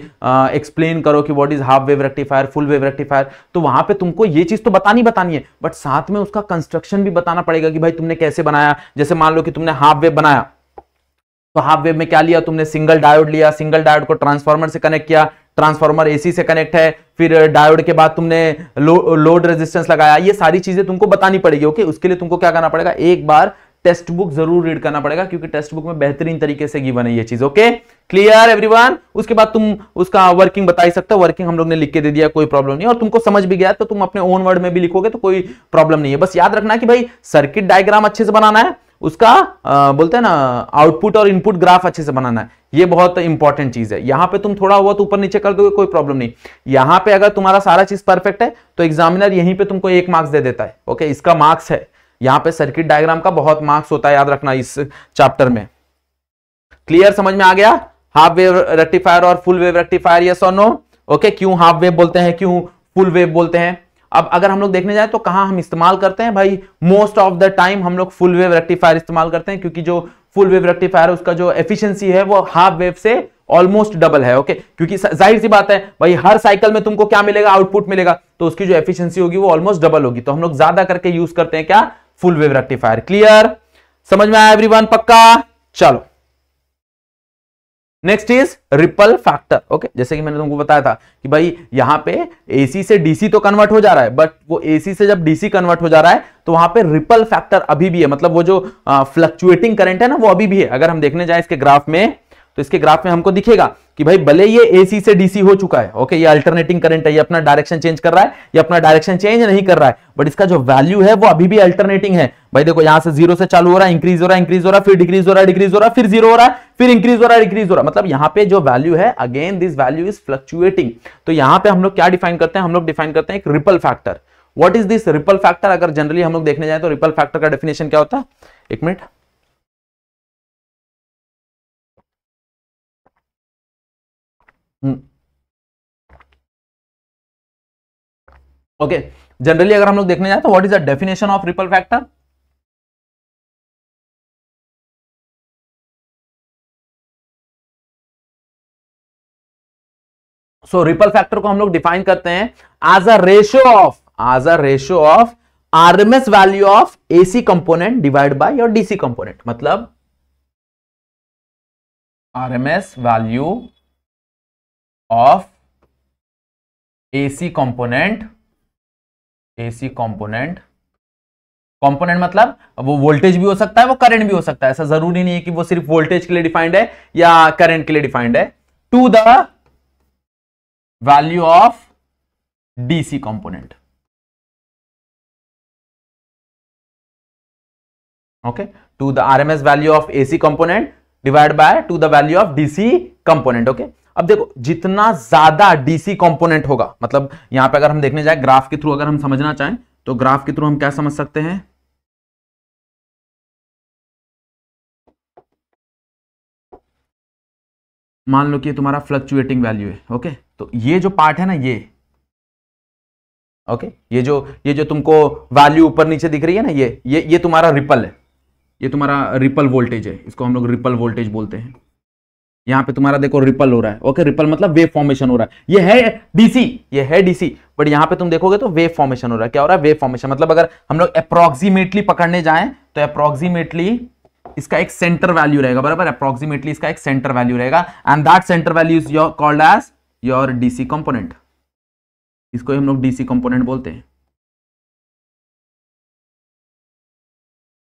एक्सप्लेन करो कि what is half wave rectifier full wave rectifier तो वहां पे तुमको ये चीज तो बतानी बतानी है बट साथ में उसका कंस्ट्रक्शन भी बताना पड़ेगा कि भाई तुमने कैसे बनाया जैसे मान लो कि तुमने हाफ वेव बनाया तो हाफ वेव में क्या लिया तुमने सिंगल डायोड लिया सिंगल डायोड को ट्रांसफॉर्मर से कनेक्ट किया ट्रांसफॉर्मर एसी से कनेक्ट है फिर डायोड के बाद तुमने लो, लोड रेजिस्टेंस लगाया ये सारी चीजें तुमको बतानी पड़ेगी ओके उसके लिए तुमको क्या करना पड़ेगा एक बार टेक्स्ट बुक जरूर रीड करना पड़ेगा क्योंकि टेस्ट बुक में बेहतरीन तरीके से गिवन है ये चीज ओके क्लियर एवरीवन उसके बाद तुम उसका वर्किंग बता ही सकते हो वर्किंग हम लोग ने लिख के दे दिया कोई प्रॉब्लम नहीं और तुमको समझ भी गया तो तुम अपने ओन वर्ड में भी लिखोगे तो कोई प्रॉब्लम नहीं है बस याद रखना कि भाई सर्किट डायग्राम अच्छे से बनाना है उसका आ, बोलते हैं ना आउटपुट और इनपुट ग्राफ अच्छे से बनाना है ये बहुत इंपॉर्टेंट चीज है यहाँ पे तुम थोड़ा बहुत तो ऊपर नीचे कर दोगे कोई प्रॉब्लम नहीं यहाँ पे अगर तुम्हारा सारा चीज परफेक्ट है तो एग्जामिनर यहीं पे तुमको एक मार्क्स दे देता है ओके इसका मार्क्स है यहां पे सर्किट डायग्राम का बहुत मार्क्स होता है याद रखना इस चैप्टर में क्लियर समझ में आ गया हाफ वेव रेक्टिफायर और फुल वेव रेक्टिफायर यस और नो ओके क्यों हाफ वेव बोलते हैं क्यों फुल वेव बोलते हैं अब अगर हम लोग देखने जाए तो कहां हम इस्तेमाल करते हैं भाई मोस्ट ऑफ द टाइम हम लोग फुल वेव रेक्टिफायर इस्तेमाल करते हैं क्योंकि जो फुल वेव रेक्टिफायर उसका जो एफिशिएंसी है वो हाफ वेव से ऑलमोस्ट डबल है ओके क्योंकि जाहिर सी बात है भाई हर साइकिल में तुमको क्या मिलेगा आउटपुट मिलेगा तो उसकी जो एफिशिएंसी होगी वो ऑलमोस्ट डबल होगी तो हम लोग ज्यादा करके यूज करते हैं क्या फुल वेव रेक्टिफायर क्लियर समझ में आया एवरीवन पक्का चलो next is ripple factor okay जैसे कि मैंने तुमको बताया था कि भाई यहां पे एसी से डीसी तो कन्वर्ट हो जा रहा है बट वो एसी से जब डीसी कन्वर्ट हो जा रहा है तो वहां पे रिपल फैक्टर अभी भी है मतलब वो जो फ्लक्चुएटिंग करंट है ना वो अभी भी है अगर हम देखने जाए इसके ग्राफ में तो इसके ग्राफ में हमको दिखेगा कि भाई भले ये एसी से डीसी हो चुका है ओके ये अल्टरनेटिंग करंट है ये अपना डायरेक्शन चेंज कर रहा है ये अपना डायरेक्शन चेंज नहीं कर रहा है बट इसका जो वैल्यू है वो अभी भी अल्टरनेटिंग है भाई देखो यहां से जीरो से चालू हो रहा है इंक्रीज हो रहा है इंक्रीज हो रहा है फिर डिक्रीज हो रहा है डिक्रीज हो रहा है फिर जीरो हो रहा है फिर इंक्रीज हो रहा है डिक्रीज हो रहा है मतलब यहाँ पे जो वैल्यू है again this value is fluctuating तो यहाँ पे हम लोग क्या डिफाइन करते हैं हम लोग डिफाइन करते हैं एक ripple factor what is this ripple factor अगर जनरली हम लोग देखने जाए तो रिपल फैक्टर का डेफिनेशन क्या होता है एक मिनट ओके हम्म। जनरली अगर हम लोग देखने जाए तो what is the definition of ripple factor so ripple factor को हम लोग डिफाइन करते हैं as a ratio of as a ratio of RMS value of AC component divide by your DC component मतलब RMS value of AC component AC component component मतलब वो voltage भी हो सकता है वो करंट भी हो सकता है ऐसा जरूरी नहीं है कि वो सिर्फ वोल्टेज के लिए डिफाइंड है या करंट के लिए डिफाइंड है to the value of DC component okay to the RMS value of AC component divide by to the value of DC component okay अब देखो जितना ज्यादा डीसी कंपोनेंट होगा मतलब यहां पे अगर हम देखने जाए ग्राफ के थ्रू अगर हम समझना चाहें तो ग्राफ के थ्रू हम क्या समझ सकते हैं मान लो कि तुम्हारा फ्लक्चुएटिंग वैल्यू है ओके तो ये जो पार्ट है ना ये ओके ये जो ये जो तुमको वैल्यू ऊपर नीचे दिख रही है ना ये ये ये तुम्हारा रिपल है ये तुम्हारा रिपल वोल्टेज है इसको हम लोग रिपल वोल्टेज बोलते हैं यहाँ पे तुम्हारा देखो रिपल हो रहा है ओके रिपल मतलब वेव फॉर्मेशन हो रहा है ये है डीसी ये है डीसी बट यहां पे तुम देखोगे तो वेव फॉर्मेशन हो रहा है क्या हो रहा है वेव फॉर्मेशन मतलब अगर हम लोग अप्रोक्सीमेटली पकड़ने जाए तो अप्रोक्सीमेटली इसका एक सेंटर वैल्यू रहेगा बराबर अप्रोक्सीमेटली इसका एक सेंटर वैल्यू रहेगा and that centre value is your called as your DC component इसको हम लोग डीसी कॉम्पोनेंट बोलते हैं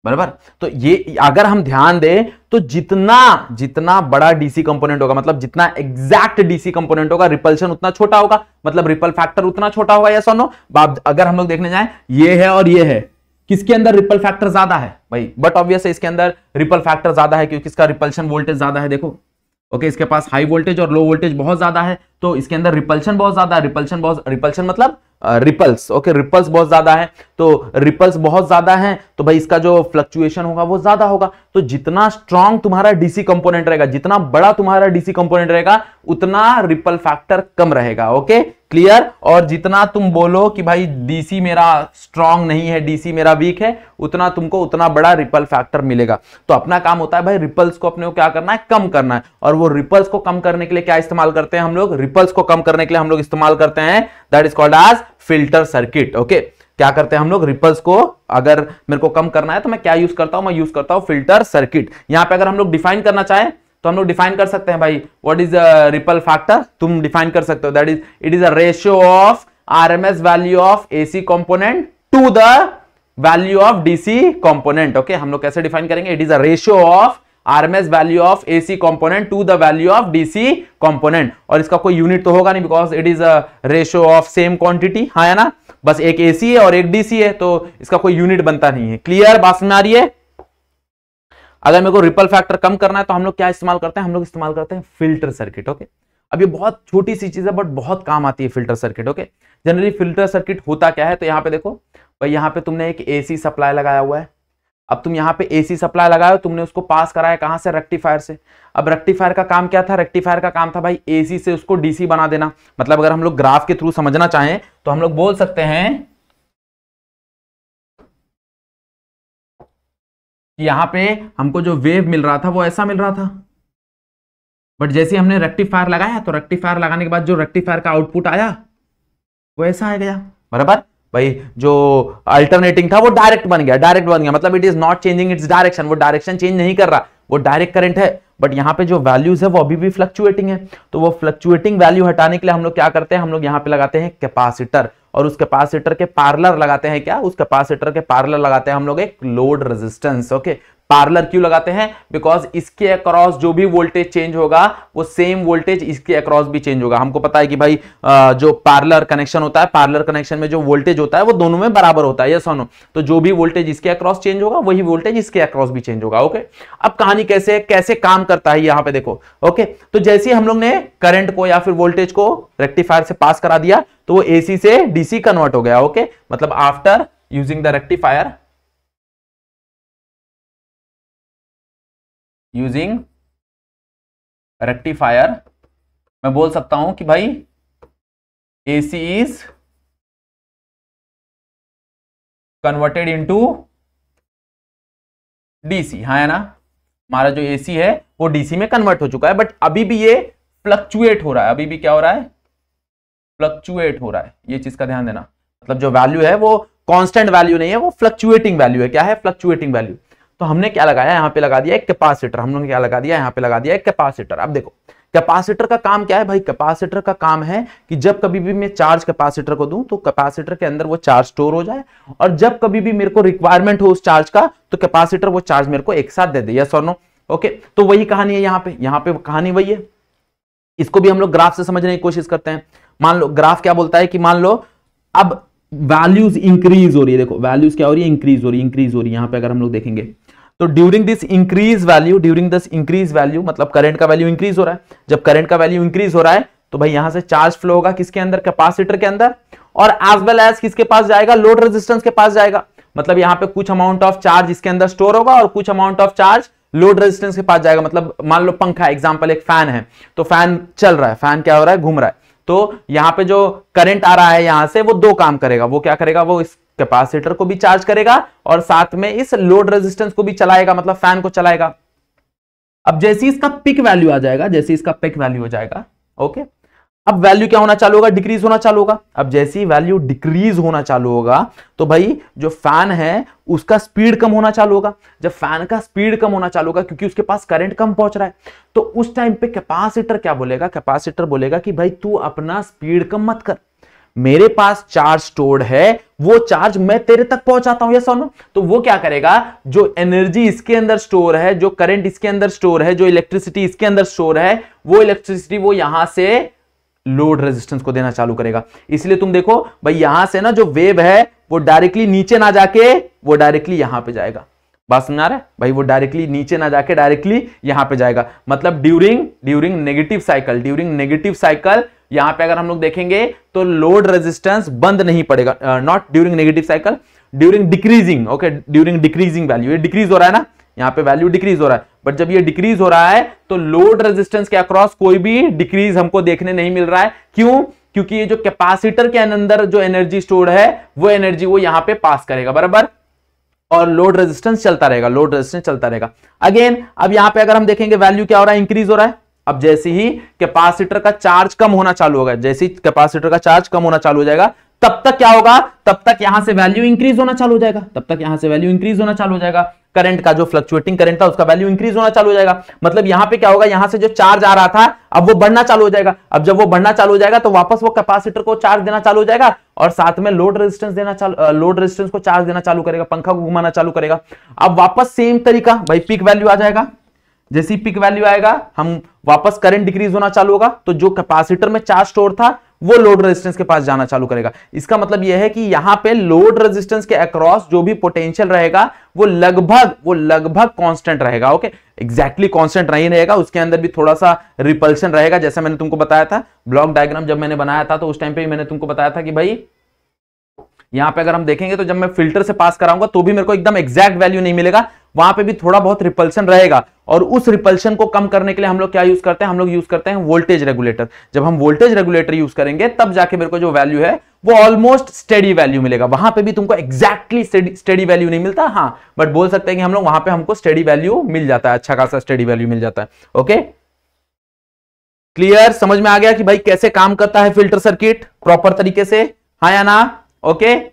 बराबर तो ये अगर हम ध्यान दें तो जितना जितना बड़ा डीसी कंपोनेंट होगा मतलब जितना एग्जैक्ट डीसी कंपोनेंट होगा रिपल्शन उतना छोटा होगा मतलब रिपल फैक्टर उतना छोटा होगा या सोनो अगर हम लोग देखने जाए ये है और ये है किसके अंदर रिपल फैक्टर ज्यादा है भाई बट ऑब्वियस है इसके अंदर रिपल फैक्टर ज्यादा है क्योंकि इसका रिपल्शन वोल्टेज ज्यादा है देखो ओके okay, इसके पास हाई वोल्टेज और लो वोल्टेज बहुत ज्यादा है तो इसके अंदर रिपल्शन बहुत ज्यादा है रिपल्शन बहुत रिपल्शन मतलब रिपल्स ओके रिपल्स बहुत ज्यादा है तो रिपल्स बहुत ज्यादा है तो भाई इसका जो फ्लक्चुएशन होगा वो ज्यादा होगा तो जितना स्ट्रांग तुम्हारा डीसी कंपोनेंट रहेगा जितना बड़ा तुम्हारा डीसी कंपोनेंट रहेगा उतना रिपल फैक्टर कम रहेगा ओके क्लियर और जितना तुम बोलो कि भाई डीसी मेरा स्ट्रांग नहीं है डीसी मेरा वीक है उतना तुमको उतना बड़ा रिपल फैक्टर मिलेगा तो अपना काम होता है भाई रिपल्स को अपने को क्या करना है कम करना है और वो रिपल्स को कम करने के लिए क्या इस्तेमाल करते हैं हम लोग रिपल्स को कम करने के लिए हम लोग इस्तेमाल करते हैं that is called as filter circuit okay क्या करते हैं हम लोग रिपल्स को अगर मेरे को कम करना है तो मैं क्या यूज करता हूं मैं यूज करता हूं फिल्टर सर्किट यहां पे अगर हम लोग डिफाइन करना चाहें तो हम लोग डिफाइन कर सकते हैं भाई व्हाट इज रिपल फैक्टर तुम डिफाइन कर सकते हो that is it is a ratio of RMS value of AC component to the value of DC component okay हम लोग कैसे डिफाइन करेंगे it is a ratio of RMS value of AC component to the value of DC component और इसका कोई unit तो होगा नहीं because it is a ratio of same quantity हाँ है ना बस एक एसी है और एक डीसी है तो इसका कोई यूनिट बनता नहीं है क्लियर बात समझ आ रही है अगर मेरे को रिपल फैक्टर कम करना है तो हम लोग क्या इस्तेमाल करते हैं हम लोग इस्तेमाल करते हैं फिल्टर सर्किट ओके अब ये बहुत छोटी सी चीज है बट बहुत काम आती है filter circuit okay generally filter circuit होता क्या है तो यहाँ पे देखो भाई यहाँ पे तुमने एक एसी सप्लाई लगाया हुआ है अब तुम यहाँ पे एसी सप्लाई लगाए तुमने उसको पास कराया कहाँ से रेक्टिफायर से अब रेक्टिफायर का काम क्या था रेक्टिफायर का काम था भाई एसी से उसको डीसी बना देना मतलब अगर हम लोग ग्राफ के थ्रू समझना चाहें तो हम लोग बोल सकते हैं कि यहाँ पे हमको जो वेव मिल रहा था वो ऐसा मिल रहा था बट जैसे हमने रेक्टिफायर लगाया तो रेक्टिफायर लगाने के बाद जो रेक्टिफायर का आउटपुट आया वो ऐसा आ गया बराबर भाई जो अल्टरनेटिंग था वो डायरेक्ट बन गया डायरेक्ट बन गया मतलब it is not changing its direction वो डायरेक्शन चेंज नहीं कर रहा वो डायरेक्ट करंट है बट यहाँ पे जो वैल्यूज है वो अभी भी फ्लक्चुएटिंग है तो वो फ्लक्चुएटिंग वैल्यू हटाने के लिए हम लोग क्या करते हैं हम लोग यहाँ पे लगाते हैं कैपासिटर और उस कैपासिटर के पार्लर लगाते हैं क्या उस कैपासिटर के पार्लर लगाते हैं हम लोग एक लोड रेजिस्टेंस ओके पार्लर क्यों लगाते हैं बिकॉज इसके अक्रॉस जो भी वोल्टेज चेंज होगा वो सेम वोल्टेज इसके अक्रॉस भी चेंज होगा हमको पता है कि भाई जो पार्लर कनेक्शन होता है पार्लर कनेक्शन में जो वोल्टेज होता है वो दोनों में बराबर होता है ये सोनो तो जो भी वोल्टेज इसके अक्रॉस चेंज होगा वही वोल्टेज इसके अक्रॉस भी चेंज होगा ओके अब कहानी कैसे कैसे काम करता है यहां पर देखो ओके तो जैसे हम लोग ने करंट को या फिर वोल्टेज को रेक्टिफायर से पास करा दिया तो वो एसी से डीसी कन्वर्ट हो गया ओके मतलब after using the rectifier using rectifier मैं बोल सकता हूं कि भाई A C is converted into DC हाँ है ना हमारा जो एसी है वो डीसी में कन्वर्ट हो चुका है बट अभी भी ये फ्लक्चुएट हो रहा है अभी भी क्या हो रहा है फ्लक्चुएट हो रहा है ये चीज का ध्यान देना मतलब जो वैल्यू है वो कांस्टेंट वैल्यू नहीं है वो फ्लक्चुएटिंग वैल्यू है क्या है फ्लक्चुएटिंग वैल्यू तो हमने क्या लगाया यहाँ पे लगा दिया एक कैपासीटर हम लोग ने क्या लगा दिया यहाँ पे लगा दिया एक कैपासीटर अब देखो कैपेसिटर का काम क्या है भाई कैपेसिटर का काम है कि जब कभी भी मैं चार्ज कैपेसिटर को दूं तो कैपेसिटर के अंदर वो चार्ज स्टोर हो जाए और जब कभी भी मेरे को रिक्वायरमेंट हो उस चार्ज का तो कैपेसिटर वो चार्ज मेरे को एक साथ दे दे यस और नो ओके तो वही कहानी है यहाँ पे यहाँ पे कहानी वही है इसको भी हम लोग ग्राफ से समझने की कोशिश करते हैं मान लो ग्राफ क्या बोलता है कि मान लो अब वैल्यूज इंक्रीज हो रही है देखो वैल्यूज क्या हो रही है इंक्रीज हो रही है इंक्रीज हो रही है यहाँ पे अगर हम लोग देखेंगे तो during this increase value during this increase value मतलब करंट का वैल्यू इंक्रीज हो रहा है जब करंट का वैल्यू इंक्रीज हो रहा है तो भाई यहां से चार्ज फ्लो होगा किसके अंदर कैपेसिटर के अंदर और एज वेल एज किसके पास जाएगा लोड रेजिस्टेंस के पास जाएगा मतलब यहां पे कुछ अमाउंट ऑफ चार्ज इसके अंदर स्टोर होगा और कुछ amount of charge load resistance के पास जाएगा मतलब मान लो पंखा एग्जाम्पल एक फैन है तो फैन चल रहा है फैन क्या हो रहा है घूम रहा है तो यहां पे जो करंट आ रहा है यहां से वो दो काम करेगा वो क्या करेगा वो इस कैपेसिटर को भी चार्ज करेगा और साथ में इस लोड रेजिस्टेंस को भी चलाएगा मतलब फैन को चलाएगा अब जैसे इसका पिक वैल्यू आ जाएगा जैसे इसका पिक वैल्यू हो जाएगा ओके अब वैल्यू क्या होना चालू होगा डिक्रीज होना चालू होगा अब जैसे ही वैल्यू डिक्रीज होना चालू होगा तो भाई जो फैन है उसका स्पीड कम होना चालू होगा जब फैन का स्पीड कम होना चालू होगा क्योंकि उसके पास करंट कम पहुंच रहा है तो उस टाइम पे कैपेसिटर क्या बोलेगा कैपेसिटर बोलेगा कि भाई तू अपना स्पीड कम मत कर मेरे पास चार्ज स्टोर्ड है वो चार्ज मैं तेरे तक पहुंचाता हूं यस सोनो तो वो क्या करेगा जो एनर्जी इसके अंदर स्टोर है जो करंट इसके अंदर स्टोर है जो इलेक्ट्रिसिटी इसके अंदर स्टोर है वो इलेक्ट्रिसिटी वो यहां से लोड रेजिस्टेंस को देना चालू करेगा इसलिए तुम देखो भाई यहां से ना जो वेव है वो डायरेक्टली नीचे ना जाके वो डायरेक्टली यहां पर जाएगा बात समझा रहा है भाई वो डायरेक्टली नीचे ना जाके डायरेक्टली यहां पे जाएगा मतलब during during negative cycle during negative cycle यहां पे अगर हम लोग देखेंगे तो लोड रेजिस्टेंस बंद नहीं पड़ेगा not during negative cycle during decreasing okay during decreasing value ये डिक्रीज हो रहा है ना यहाँ पे वैल्यू डिक्रीज हो रहा है बट जब ये डिक्रीज हो रहा है तो लोड रेजिस्टेंस के अक्रॉस कोई भी डिक्रीज हमको देखने नहीं मिल रहा है क्यों क्योंकि ये जो कैपेसिटर के अंदर जो एनर्जी स्टोर है वो एनर्जी वो यहाँ पे पास करेगा बराबर और लोड रेजिस्टेंस चलता रहेगा लोड रेजिस्टेंस चलता रहेगा अगेन अब यहां पे अगर हम देखेंगे वैल्यू क्या हो रहा है इंक्रीज हो रहा है अब जैसे ही कैपेसिटर का चार्ज कम होना चालू होगा जैसे ही कैपेसिटर का चार्ज कम होना चालू हो जाएगा तब तक क्या होगा तब तक यहां से वैल्यू इंक्रीज होना चालू हो जाएगा तब तक यहां से वैल्यू इंक्रीज होना चालू हो जाएगा करंट का जो फ्लक्चुएटिंग करंट था उसका वैल्यू इंक्रीज होना चालू हो जाएगा मतलब यहां पे क्या होगा यहां से जो चार्ज आ रहा था अब वो बढ़ना चालू हो जाएगा अब जब वो बढ़ना चालू हो जाएगा तो वापस वो कैपेसिटर को चार्ज देना चालू हो जाएगा और साथ में लोड रेजिस्टेंस देना चालू लोड रेजिस्टेंस को चार्ज देना चालू करेगा पंखा को घुमाना चालू करेगा अब वापस सेम तरीका भाई पीक वैल्यू आ जाएगा जैसे पिक वैल्यू आएगा हम वापस करंट डिक्रीज होना चालू होगा तो जो कैपेसिटर में चार्ज स्टोर था वो लोड रेजिस्टेंस के पास जाना चालू करेगा इसका मतलब यह है कि यहां पे लोड रेजिस्टेंस के अक्रॉस जो भी पोटेंशियल रहेगा वो लगभग वो लगभग कांस्टेंट रहेगा ओके एग्जैक्टली कांस्टेंट नहीं रहेगा उसके अंदर भी थोड़ा सा रिपल्शन रहेगा जैसे मैंने तुमको बताया था ब्लॉक डायग्राम जब मैंने बनाया था तो उस टाइम पे मैंने तुमको बताया था कि भाई यहां पर अगर हम देखेंगे तो जब मैं फिल्टर से पास कराऊंगा तो भी मेरे को एकदम एग्जैक्ट वैल्यू नहीं मिलेगा वहां पे भी थोड़ा बहुत रिपल्शन रहेगा और उस रिपल्शन को कम करने के लिए हम लोग क्या यूज करते हैं हम लोग यूज करते हैं वोल्टेज रेगुलेटर जब हम वोल्टेज रेगुलेटर यूज करेंगे तब जाके मेरे को जो वैल्यू है वो ऑलमोस्ट स्टडी वैल्यू मिलेगा वहां पे भी तुमको एक्जैक्टली स्टडी वैल्यू नहीं मिलता हाँ बट बोल सकते हैं कि हम लोग वहां पर हमको स्टडी वैल्यू मिल जाता है अच्छा खासा स्टडी वैल्यू मिल जाता है ओके क्लियर समझ में आ गया कि भाई कैसे काम करता है फिल्टर सर्किट प्रॉपर तरीके से हाँ या ना ओके okay?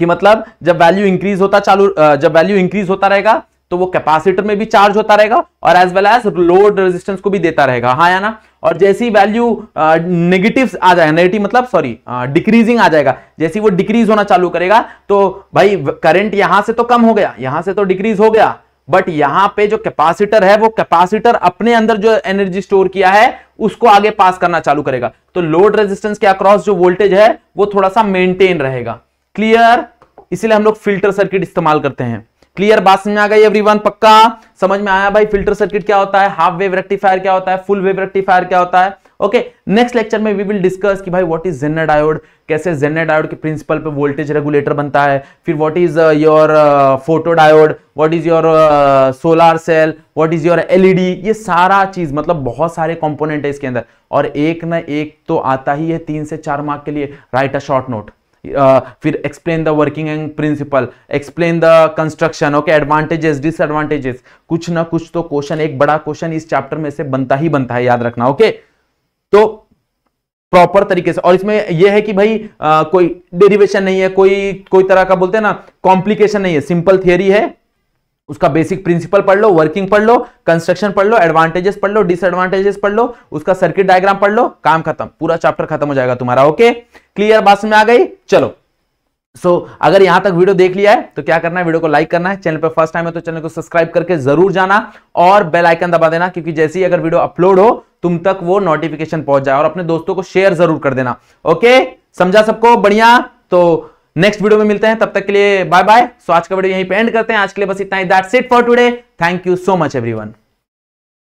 कि मतलब जब वैल्यू इंक्रीज होता चालू जब वैल्यू इंक्रीज होता रहेगा तो वो कैपेसिटर में भी चार्ज होता रहेगा और as well as load resistance को भी देता रहेगा हाँ या ना और जैसी वैल्यू नेगेटिव आ जाएगा नेगेटिव मतलब सॉरी डिक्रीजिंग आ जाएगा जैसी वो डिक्रीज होना चालू करेगा तो भाई करंट यहां से तो कम हो गया यहां से तो डिक्रीज हो गया बट यहां पे जो कैपेसिटर है वो कैपेसिटर अपने अंदर जो एनर्जी स्टोर किया है उसको आगे पास करना चालू करेगा तो लोड रेजिस्टेंस के अक्रॉस जो वोल्टेज है वो थोड़ा सा मेंटेन रहेगा क्लियर इसलिए हम लोग फिल्टर सर्किट इस्तेमाल करते हैं क्लियर बात समझ में आ गई एवरीवन पक्का समझ में आया भाई फिल्टर सर्किट क्या होता है हाफ वेव रेक्टिफायर क्या होता है फुल वेव रेक्टिफायर क्या होता है ओके नेक्स्ट लेक्चर में वी विल डिस्कस कि भाई व्हाट इज जेनर डायोड कैसे जेनर डायोड के प्रिंसिपल पे वोल्टेज रेगुलेटर बनता है फिर what is your photo diode what is your solar cell what is your LED ये सारा चीज मतलब बहुत सारे कंपोनेंट है इसके अंदर और एक ना एक तो आता ही है तीन से चार मार्क के लिए write a short note Uh, फिर explain the working and principle explain the construction okay advantages disadvantages कुछ ना कुछ तो क्वेश्चन एक बड़ा क्वेश्चन इस चैप्टर में से बनता ही बनता है याद रखना ओके okay? तो प्रॉपर तरीके से और इसमें यह है कि भाई आ, uh, कोई डेरिवेशन नहीं है कोई कोई तरह का बोलते हैं ना कॉम्प्लिकेशन नहीं है सिंपल थियरी है उसका बेसिक प्रिंसिपल पढ़ लो वर्किंग पढ़ लो कंस्ट्रक्शन पढ़ लो एडवांटेजेस पढ़ लो डिसएडवांटेजेस पढ़ लो उसका सर्किट डायग्राम पढ़ लो काम खत्म पूरा चैप्टर खत्म हो जाएगा तुम्हारा ओके क्लियर बात में आ गई चलो सो so, अगर यहां तक वीडियो देख लिया है तो क्या करना है वीडियो को लाइक करना है चैनल पर फर्स्ट टाइम है तो चैनल को सब्सक्राइब करके जरूर जाना और बेल आइकन दबा देना क्योंकि जैसे ही अगर वीडियो अपलोड हो तुम तक वो नोटिफिकेशन पहुंच जाए और अपने दोस्तों को शेयर जरूर कर देना ओके समझा सबको बढ़िया तो नेक्स्ट वीडियो में मिलते हैं तब तक के लिए बाय बाय सो आज का वीडियो यहीं पे एंड करते हैं आज के लिए बस इतना ही that's it for today thank you so much everyone